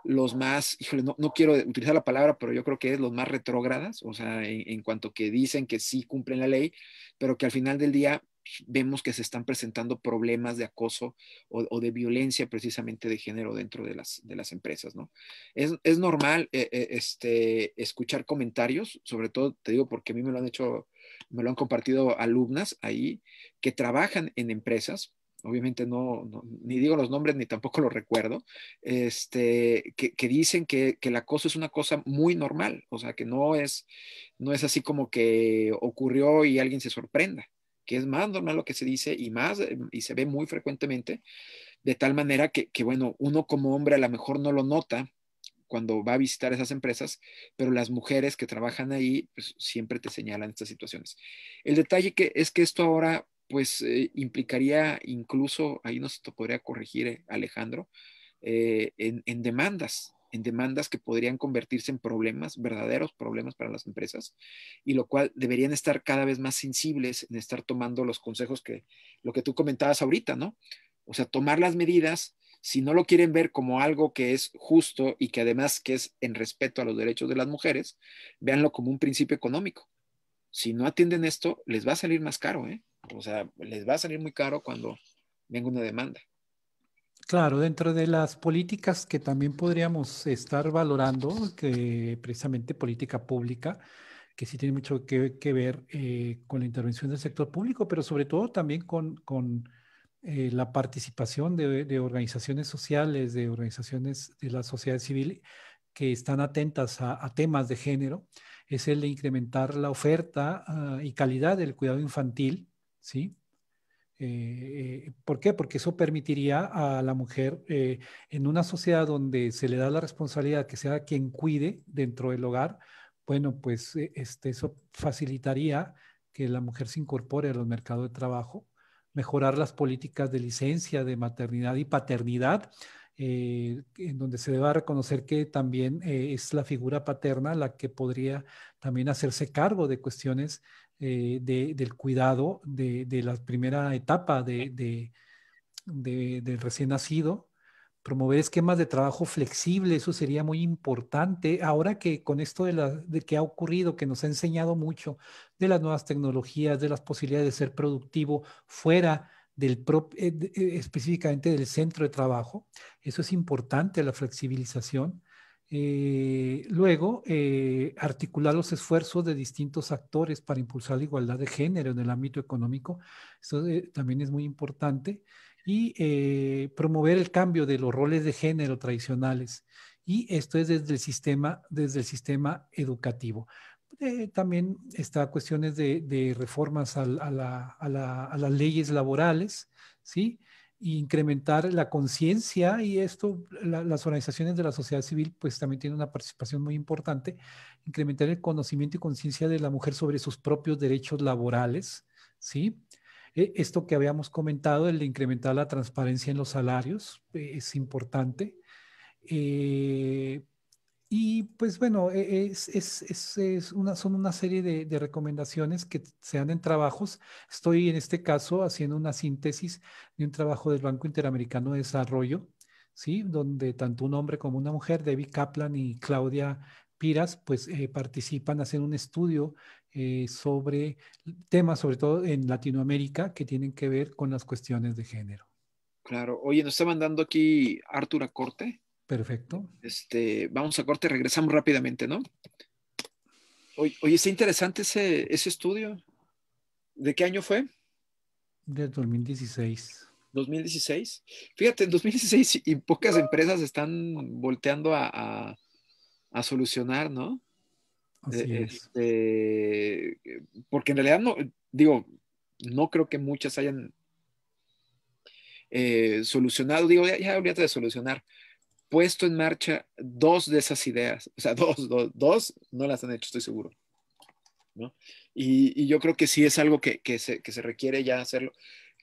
los más, híjole, no, quiero utilizar la palabra, pero yo creo que es los más retrógradas, o sea, en, cuanto que dicen que sí cumplen la ley, pero que al final del día vemos que se están presentando problemas de acoso o, de violencia precisamente de género dentro de las, de las empresas, ¿no? Es, normal eh, eh, este, escuchar comentarios, sobre todo, te digo, porque a mí me lo han hecho, me lo han compartido alumnas ahí que trabajan en empresas, obviamente no, ni digo los nombres ni tampoco los recuerdo, este, que, dicen que, que, el acoso es una cosa muy normal, o sea, que no es, no es así como que ocurrió y alguien se sorprenda que es más normal lo que se dice y más, eh, y se ve muy frecuentemente, de tal manera que, bueno, uno como hombre a lo mejor no lo nota cuando va a visitar esas empresas, pero las mujeres que trabajan ahí pues, siempre te señalan estas situaciones. El detalle que, es que esto ahora pues eh, implicaría incluso, ahí nos podría corregir eh, Alejandro, en, demandas en demandas que podrían convertirse en problemas, verdaderos problemas para las empresas, y lo cual deberían estar cada vez más sensibles en estar tomando los consejos que lo que tú comentabas ahorita, ¿no? O sea, tomar las medidas, si no lo quieren ver como algo que es justo y que además que es en respeto a los derechos de las mujeres, véanlo como un principio económico. Si no atienden esto, les va a salir más caro, ¿eh? O sea, les va a salir muy caro cuando venga una demanda. Claro, dentro de las políticas que también podríamos estar valorando, que precisamente política pública, que sí tiene mucho que, ver eh, con la intervención del sector público, pero sobre todo también con, eh, la participación de, organizaciones sociales, de organizaciones de la sociedad civil que están atentas a, temas de género, es el de incrementar la oferta ah, y calidad del cuidado infantil, ¿sí? Eh, ¿Por qué? Porque eso permitiría a la mujer eh, en una sociedad donde se le da la responsabilidad que sea quien cuide dentro del hogar, bueno, pues eh, este, eso facilitaría que la mujer se incorpore al mercado de trabajo, mejorar las políticas de licencia, de maternidad y paternidad, en donde se deba reconocer que también es la figura paterna la que podría también hacerse cargo de cuestiones eh, del cuidado de, la primera etapa del recién nacido, promover esquemas de trabajo flexible, eso sería muy importante. Ahora que con esto de, que ha ocurrido, que nos ha enseñado mucho de las nuevas tecnologías, de las posibilidades de ser productivo fuera del eh, eh, específicamente del centro de trabajo, eso es importante, la flexibilización. Eh, luego, eh, articular los esfuerzos de distintos actores para impulsar la igualdad de género en el ámbito económico, Esto eh, también es muy importante, y promover el cambio de los roles de género tradicionales. Y esto es desde el sistema, desde el sistema educativo. también está cuestiones de, reformas a, las leyes laborales, ¿sí? incrementar la conciencia y esto, las organizaciones de la sociedad civil pues también tienen una participación muy importante, incrementar el conocimiento y conciencia de la mujer sobre sus propios derechos laborales, ¿sí? E, esto que habíamos comentado, el de incrementar la transparencia en los salarios, e, es importante. Eh, y pues bueno, e, es, una, son una serie de, recomendaciones que se dan en trabajos. Estoy en este caso haciendo una síntesis de un trabajo del Banco Interamericano de Desarrollo, ¿sí? donde tanto un hombre como una mujer, Debbie Kaplan y Claudia Piras, pues eh, participan, hacen un estudio eh, sobre temas, sobre todo en Latinoamérica, que tienen que ver con las cuestiones de género. Claro, oye, nos está mandando aquí Artura Corte Perfecto. Este, vamos a corte, regresamos rápidamente, ¿no? Oye, está interesante ese, estudio. ¿De qué año fue? De 2016. 2016. Fíjate, en 2016 y pocas empresas están volteando a, solucionar, ¿no? Eh, este, eh, porque en realidad no, digo, no creo que muchas hayan eh, solucionado, digo, ya, ya de solucionar, puesto en marcha dos de esas ideas. O sea, dos, dos, dos no las han hecho, estoy seguro. ¿no? Y, yo creo que sí es algo que, se, requiere ya hacerlo.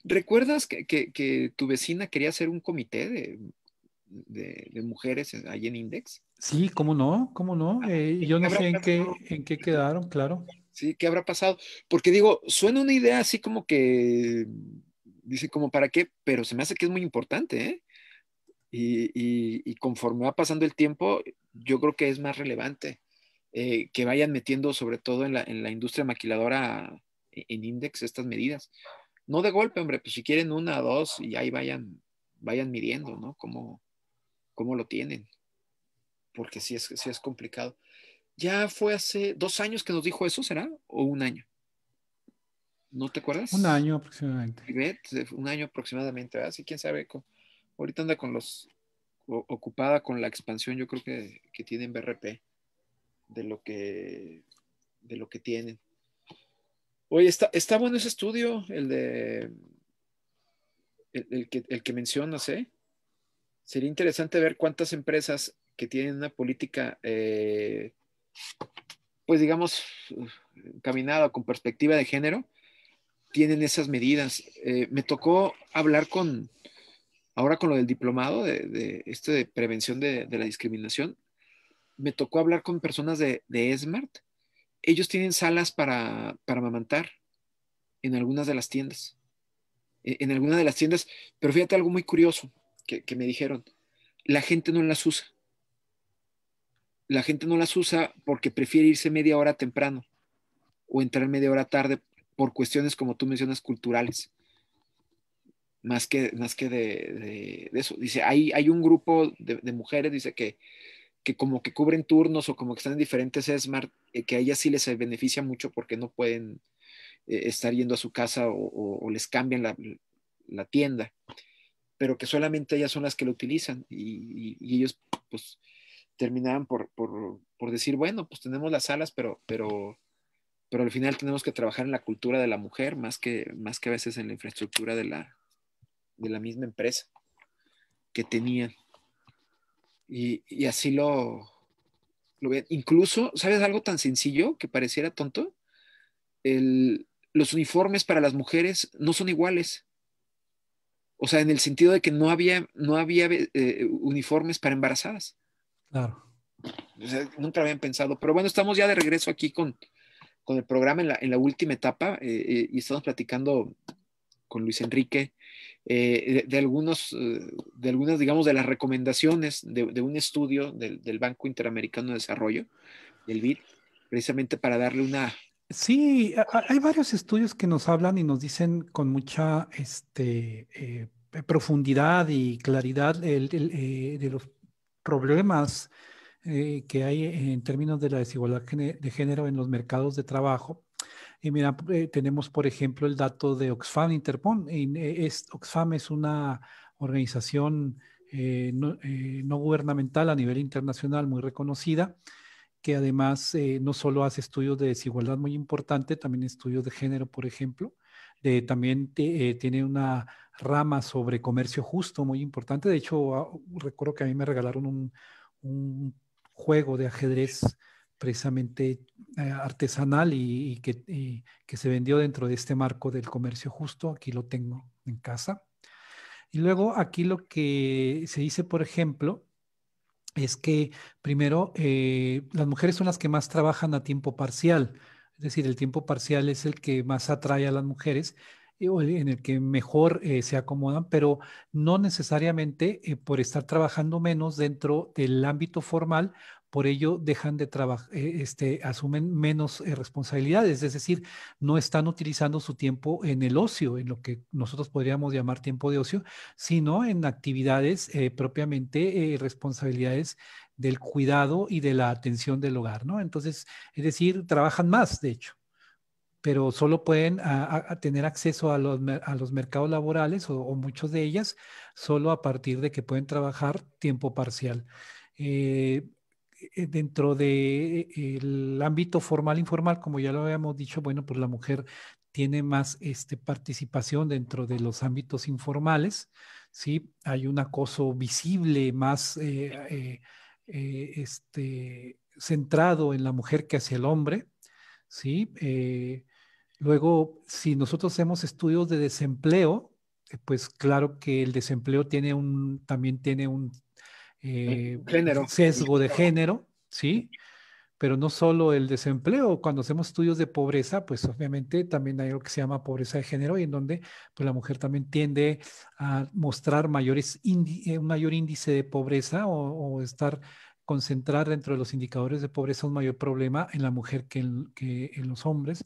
¿Recuerdas que, tu vecina quería hacer un comité de, mujeres ahí en Index? Sí, cómo no, cómo no. Ah, eh, yo no sé en qué, en qué quedaron, claro. Sí, ¿qué habrá pasado? Porque digo, suena una idea así como que, dice como para qué, pero se me hace que es muy importante, ¿eh? Y, y, conforme va pasando el tiempo, yo creo que es más relevante eh, que vayan metiendo, sobre todo en la, industria maquiladora, e, en index, estas medidas. No de golpe, hombre, pues si quieren una, dos, y ahí vayan, vayan midiendo, ¿no? Cómo, lo tienen. Porque sí es, sí es complicado. Ya fue hace dos años que nos dijo eso, ¿será? ¿O un año? ¿No te acuerdas? Un año aproximadamente. Un año aproximadamente, ¿verdad? Sí, quién sabe. Cómo? Ahorita anda con los ocupada con la expansión, yo creo que, tienen BRP de lo que de lo que tienen. Oye, está, está bueno ese estudio, el de el, que, el que mencionas, ¿eh? Sería interesante ver cuántas empresas que tienen una política, eh, pues digamos, caminada con perspectiva de género, tienen esas medidas. Eh, me tocó hablar con, ahora con lo del diplomado de, este de prevención de, la discriminación, me tocó hablar con personas de, ESMART. Ellos tienen salas para, para amamantar en algunas de las tiendas. E, en, algunas de las tiendas, pero fíjate algo muy curioso que me dijeron. La gente no las usa. La gente no las usa porque prefiere irse media hora temprano o entrar media hora tarde por cuestiones, como tú mencionas, culturales más que, más que de, eso. Dice, hay, hay un grupo de, mujeres, dice que, como que cubren turnos o como que están en diferentes ESMAR, eh, que a ellas sí les beneficia mucho porque no pueden eh, estar yendo a su casa o, les cambian la, tienda, pero que solamente ellas son las que lo utilizan y, ellos pues terminaban por, decir, bueno, pues tenemos las salas, pero, pero, pero al final tenemos que trabajar en la cultura de la mujer más que, más que a veces en la infraestructura de la, de la misma empresa que tenían. Y, así lo, lo Incluso, ¿sabes algo tan sencillo que pareciera tonto? los uniformes para las mujeres no son iguales. O sea, en el sentido de que no había, no había eh, uniformes para embarazadas. Claro. nunca habían pensado. Pero bueno, estamos ya de regreso aquí con, con el programa en la, en la última etapa eh, eh, y estamos platicando con Luis Enrique eh, de, algunos, eh, de algunas, digamos, de las recomendaciones de, un estudio del, Banco Interamericano de Desarrollo, del BID, precisamente para darle una... Sí, hay varios estudios que nos hablan y nos dicen con mucha este, eh, profundidad y claridad de los problemas que hay en términos de la desigualdad de género en los mercados de trabajo y mira, eh, tenemos por ejemplo el dato de Oxfam Interpon. Eh, es, Oxfam es una organización eh, no, gubernamental a nivel internacional muy reconocida, que además no solo hace estudios de desigualdad muy importante, también estudios de género, por ejemplo. también tiene una rama sobre comercio justo muy importante. De hecho, ah, recuerdo que a mí me regalaron un juego de ajedrez precisamente eh, artesanal y, que, que, se vendió dentro de este marco del comercio justo. Aquí lo tengo en casa. Y luego aquí lo que se dice, por ejemplo, es que primero eh, las mujeres son las que más trabajan a tiempo parcial. Es decir, el tiempo parcial es el que más atrae a las mujeres en el que mejor eh, se acomodan, pero no necesariamente eh, por estar trabajando menos dentro del ámbito formal, por ello dejan de trabajar, eh, este, asumen menos responsabilidades, es decir, no están utilizando su tiempo en el ocio, en lo que nosotros podríamos llamar tiempo de ocio, sino en actividades propiamente responsabilidades del cuidado y de la atención del hogar, ¿no? Entonces, es decir, trabajan más, de hecho pero solo pueden tener acceso a los, a los mercados laborales o, muchos de ellas solo a partir de que pueden trabajar tiempo parcial. Eh, eh, dentro del eh, ámbito formal informal, como ya lo habíamos dicho, bueno, pues la mujer tiene más este, participación dentro de los ámbitos informales, ¿sí? Hay un acoso visible más este, centrado en la mujer que hacia el hombre, ¿sí? Luego, si nosotros hacemos estudios de desempleo, eh, pues claro que el desempleo tiene un, también tiene un eh, género. sesgo de género, ¿sí? Pero no solo el desempleo, cuando hacemos estudios de pobreza, pues obviamente también hay lo que se llama pobreza de género y en donde pues, la mujer también tiende a mostrar mayores eh, un mayor índice de pobreza o, estar concentrada dentro de los indicadores de pobreza un mayor problema en la mujer que en los hombres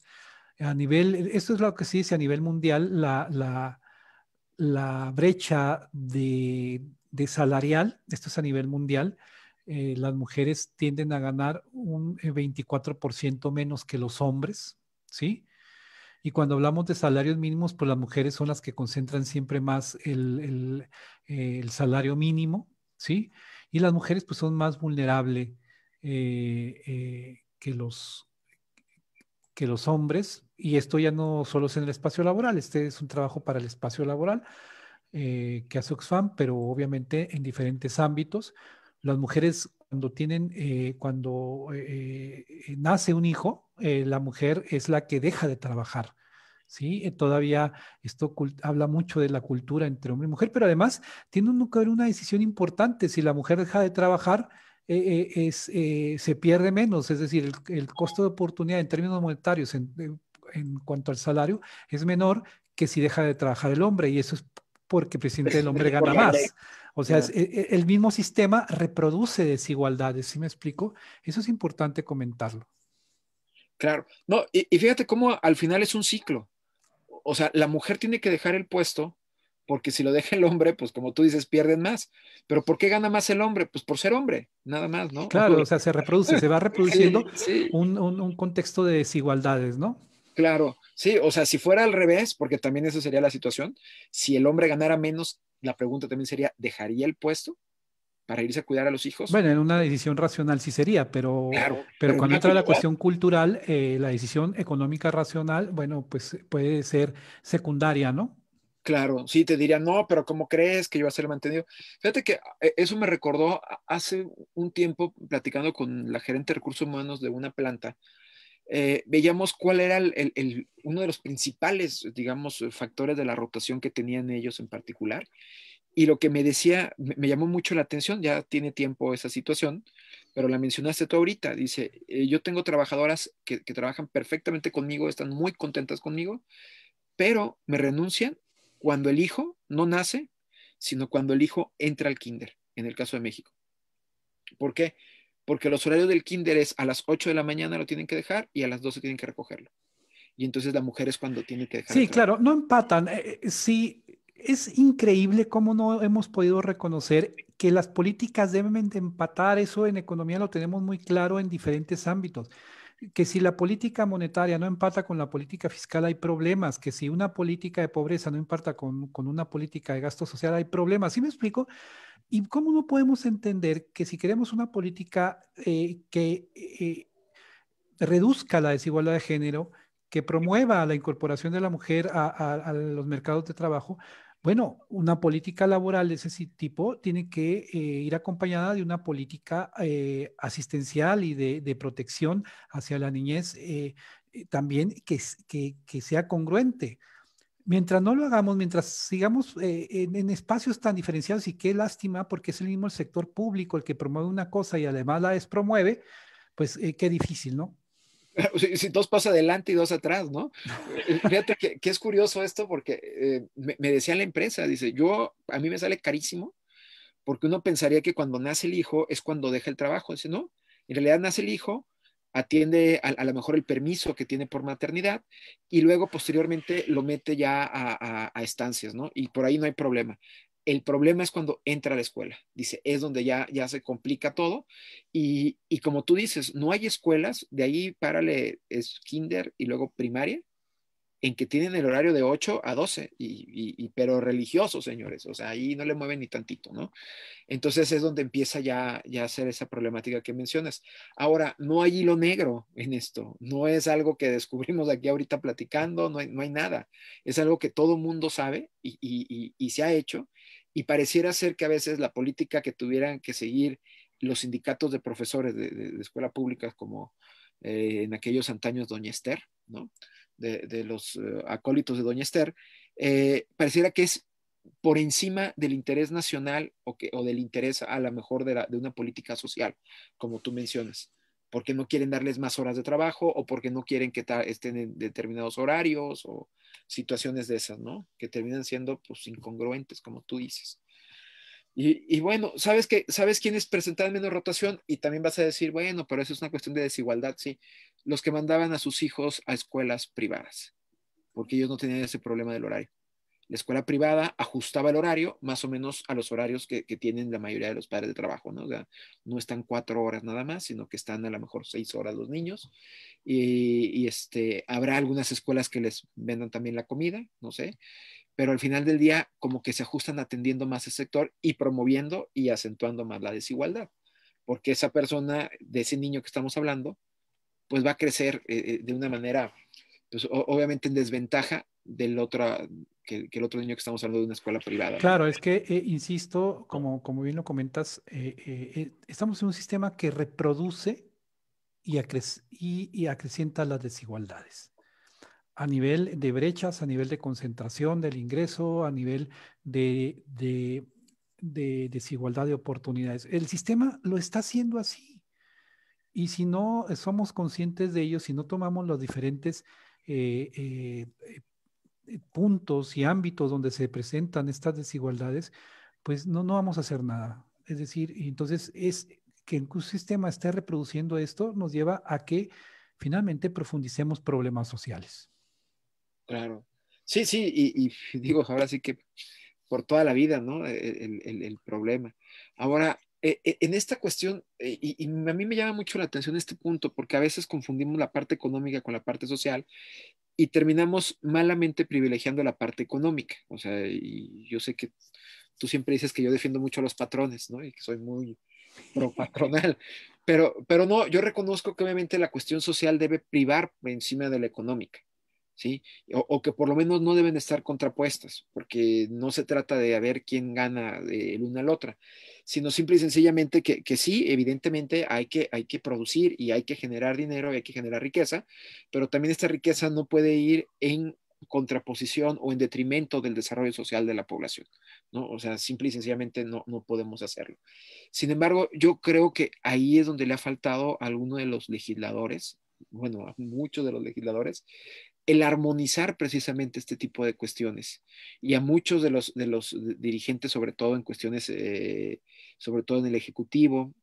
a nivel, e, esto es lo que se dice a nivel mundial, la, brecha de, salarial, esto es a nivel mundial, eh, las mujeres tienden a ganar un 24% eh, menos que los hombres, ¿sí? Y cuando hablamos de salarios mínimos, pues las mujeres son las que concentran siempre más el, eh, salario mínimo, ¿sí? Y las mujeres pues son más vulnerables que, los, que los hombres, y esto ya no solo es en el espacio laboral, este es un trabajo para el espacio laboral eh, que hace Oxfam, pero obviamente en diferentes ámbitos. Las mujeres cuando tienen, eh, cuando eh, nace un hijo, la mujer es la que deja de trabajar. ¿sí? Todavía esto habla mucho de la cultura entre hombre y mujer, pero además tiene que haber una decisión importante. Si la mujer deja de trabajar, eh, eh, eh, se pierde menos, es decir, el, costo de oportunidad en términos monetarios en, cuanto al salario es menor que si deja de trabajar el hombre y eso es porque presidente pues el hombre gana más. O sea, e, e, el mismo sistema reproduce desigualdades, ¿si me explico? Eso es importante comentarlo. Claro, no, y fíjate cómo al final es un ciclo. O sea, la mujer tiene que dejar el puesto porque si lo deja el hombre, pues como tú dices, pierden más. Pero ¿por qué gana más el hombre? Pues por ser hombre, nada más, ¿no? Claro, o sea, se reproduce, se va reproduciendo Un, contexto de desigualdades, ¿no? Claro, sí, o sea, si fuera al revés, porque también esa sería la situación, si el hombre ganara menos, la pregunta también sería, ¿dejaría el puesto? para irse a cuidar a los hijos. Bueno, en una decisión racional sí sería, pero, pero, cuando entra la cuestión cultural, eh, la decisión económica racional, bueno, pues puede ser secundaria, ¿no? Claro, sí, te diría no, pero ¿cómo crees que yo voy a ser mantenido? Fíjate que eh, eso me recordó hace un tiempo platicando con la gerente de recursos humanos de una planta. Eh, veíamos cuál era el, uno de los principales, digamos, factores de la rotación que tenían ellos en particular. Y lo que me decía, me, llamó mucho la atención, ya tiene tiempo esa situación, pero la mencionaste tú ahorita. Dice, eh, yo tengo trabajadoras que trabajan perfectamente conmigo, están muy contentas conmigo, pero me renuncian cuando el hijo no nace, sino cuando el hijo entra al kinder, en el caso de México. ¿Por qué? Porque los horarios del kinder es a las 8 de la mañana lo tienen que dejar y a las 12 tienen que recogerlo. Y entonces la mujer es cuando tiene que dejar. Sí, claro, no empatan. Eh, eh, sí, es increíble cómo no hemos podido reconocer que las políticas deben de empatar. Eso en economía lo tenemos muy claro en diferentes ámbitos que si la política monetaria no empata con la política fiscal hay problemas, que si una política de pobreza no empata con, una política de gasto social hay problemas. ¿Sí me explico? ¿Y cómo no podemos entender que si queremos una política eh, que eh, reduzca la desigualdad de género, que promueva la incorporación de la mujer a los mercados de trabajo, bueno, una política laboral de ese tipo tiene que eh, ir acompañada de una política eh, asistencial y de, protección hacia la niñez eh, también que, sea congruente. Mientras no lo hagamos, mientras sigamos en, espacios tan diferenciados y qué lástima porque es el mismo el sector público el que promueve una cosa y además la despromueve, pues qué difícil, ¿no? Si, dos pasos adelante y dos atrás, ¿no? Eh, fíjate que, es curioso esto porque eh, me, decía la empresa, dice, yo, a mí me sale carísimo porque uno pensaría que cuando nace el hijo es cuando deja el trabajo. Dice, no, en realidad nace el hijo, atiende a, lo mejor el permiso que tiene por maternidad y luego posteriormente lo mete ya a, a, estancias, ¿no? Y por ahí no hay problema. El problema es cuando entra a la escuela. Dice, es donde ya, ya se complica todo. Y, como tú dices, no hay escuelas, de ahí párale, es kinder y luego primaria, en que tienen el horario de 8 a 12, y, pero religioso, señores, o sea, ahí no le mueven ni tantito, ¿no? Entonces es donde empieza ya, a ser esa problemática que mencionas. Ahora, no hay hilo negro en esto, no es algo que descubrimos aquí ahorita platicando, no hay, nada, es algo que todo mundo sabe y, y se ha hecho, y pareciera ser que a veces la política que tuvieran que seguir los sindicatos de profesores de, escuelas públicas como eh, en aquellos antaños Doña Esther, ¿no? de, los eh, acólitos de Doña Esther, eh, pareciera que es por encima del interés nacional o, del interés a lo mejor de, de una política social, como tú mencionas porque no quieren darles más horas de trabajo o porque no quieren que estén en determinados horarios o situaciones de esas, ¿no? Que terminan siendo pues incongruentes, como tú dices. Y, bueno, ¿sabes, que, ¿sabes quiénes presentaban menos rotación? Y también vas a decir, bueno, pero eso es una cuestión de desigualdad, sí. Los que mandaban a sus hijos a escuelas privadas, porque ellos no tenían ese problema del horario la escuela privada ajustaba el horario más o menos a los horarios que, tienen la mayoría de los padres de trabajo, ¿no? O sea, no están cuatro horas nada más, sino que están a lo mejor seis horas los niños. Y, este, habrá algunas escuelas que les vendan también la comida, no sé, pero al final del día como que se ajustan atendiendo más el sector y promoviendo y acentuando más la desigualdad, porque esa persona, de ese niño que estamos hablando, pues va a crecer eh, eh, de una manera pues, obviamente en desventaja del otro, que, el otro niño que estamos hablando de una escuela privada. Claro, es que, eh, insisto, como, como bien lo comentas, eh, eh, estamos en un sistema que reproduce y, y, acrecienta las desigualdades a nivel de brechas, a nivel de concentración del ingreso, a nivel de, de, desigualdad de oportunidades. El sistema lo está haciendo así. Y si no somos conscientes de ello, si no tomamos los diferentes eh, eh, eh, puntos y ámbitos donde se presentan estas desigualdades, pues no, no vamos a hacer nada. Es decir, entonces es que el sistema esté reproduciendo esto nos lleva a que finalmente profundicemos problemas sociales. Claro. Sí, sí, y, digo, ahora sí que por toda la vida, ¿no? E, e, el problema. Ahora, eh, eh, en esta cuestión, eh, y, a mí me llama mucho la atención este punto, porque a veces confundimos la parte económica con la parte social y terminamos malamente privilegiando la parte económica. O sea, y yo sé que tú siempre dices que yo defiendo mucho a los patrones, ¿no? Y que soy muy pro patronal. Pero, pero no, yo reconozco que obviamente la cuestión social debe privar encima de la económica. ¿sí? O, que por lo menos no deben estar contrapuestas, porque no se trata de a ver quién gana de el una al otra, sino simple y sencillamente que, que, sí, evidentemente hay que, hay que producir y hay que generar dinero y hay que generar riqueza, pero también esta riqueza no puede ir en contraposición o en detrimento del desarrollo social de la población, ¿no? O sea, simple y sencillamente no, no podemos hacerlo. Sin embargo, yo creo que ahí es donde le ha faltado a alguno de los legisladores, bueno, a muchos de los legisladores, el armonizar precisamente este tipo de cuestiones. Y a muchos de los, de los dirigentes, sobre todo en cuestiones, eh, sobre todo en el Ejecutivo,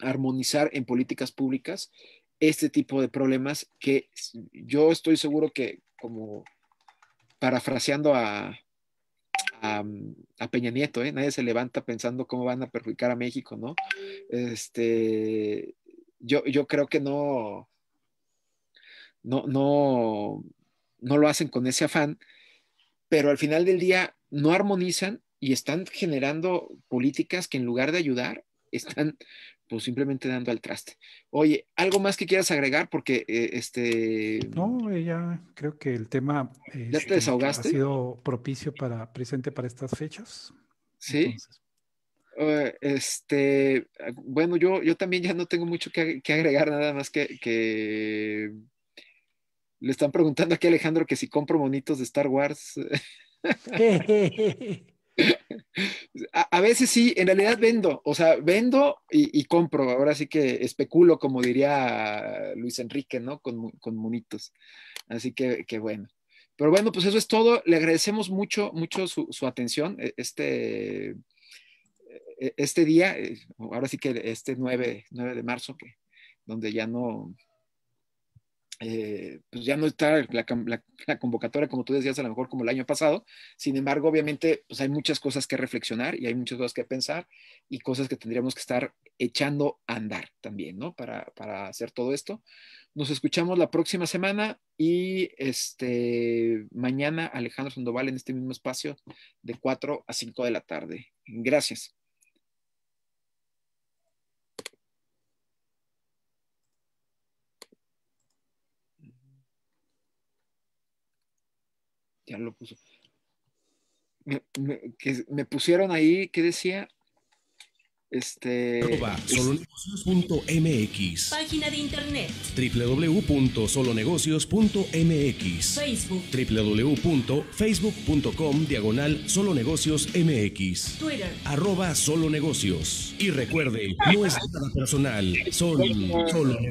armonizar en políticas públicas este tipo de problemas que yo estoy seguro que, como parafraseando a, a, mm, Peña Nieto, ¿eh? nadie se levanta pensando cómo van a perjudicar a México, ¿no? Este, yo, yo creo que no, no, no, no lo hacen con ese afán, pero al final del día no armonizan y están generando políticas que en lugar de ayudar, están pues simplemente dando al traste. Oye, ¿algo más que quieras agregar? Porque eh, este... No, eh, ya creo que el tema eh, ¿Ya te este, desahogaste? ha sido propicio para presente para estas fechas. Sí. este, bueno, yo, yo también ya no tengo mucho que, agregar, nada más que le están preguntando aquí Alejandro que si compro monitos de Star Wars. a, veces sí, en realidad vendo, o sea, vendo y, compro. Ahora sí que especulo, como diría Luis Enrique, ¿no? Con, monitos. Así que, que bueno. Pero bueno, pues eso es todo. Le agradecemos mucho, mucho su, atención e, este, e, e, este día, eh, ahora sí que este 9, de marzo, que, donde ya no, eh, pues ya no está la, convocatoria, como tú decías, a lo mejor como el año pasado. Sin embargo, obviamente, pues hay muchas cosas que reflexionar y hay muchas cosas que pensar y cosas que tendríamos que estar echando a andar también, ¿no? Para, hacer todo esto. Nos escuchamos la próxima semana y este, mañana Alejandro Sandoval en este mismo espacio de 4 a 5 de la tarde. Gracias. lo puso. Me, que me pusieron ahí, que decía? Este. solonegocios.mx. Página de internet. www.solonegocios.mx. Facebook. www.facebook.com diagonal solonegocios.mx. Twitter. Arroba solonegocios. Y recuerde, no es personal, son solo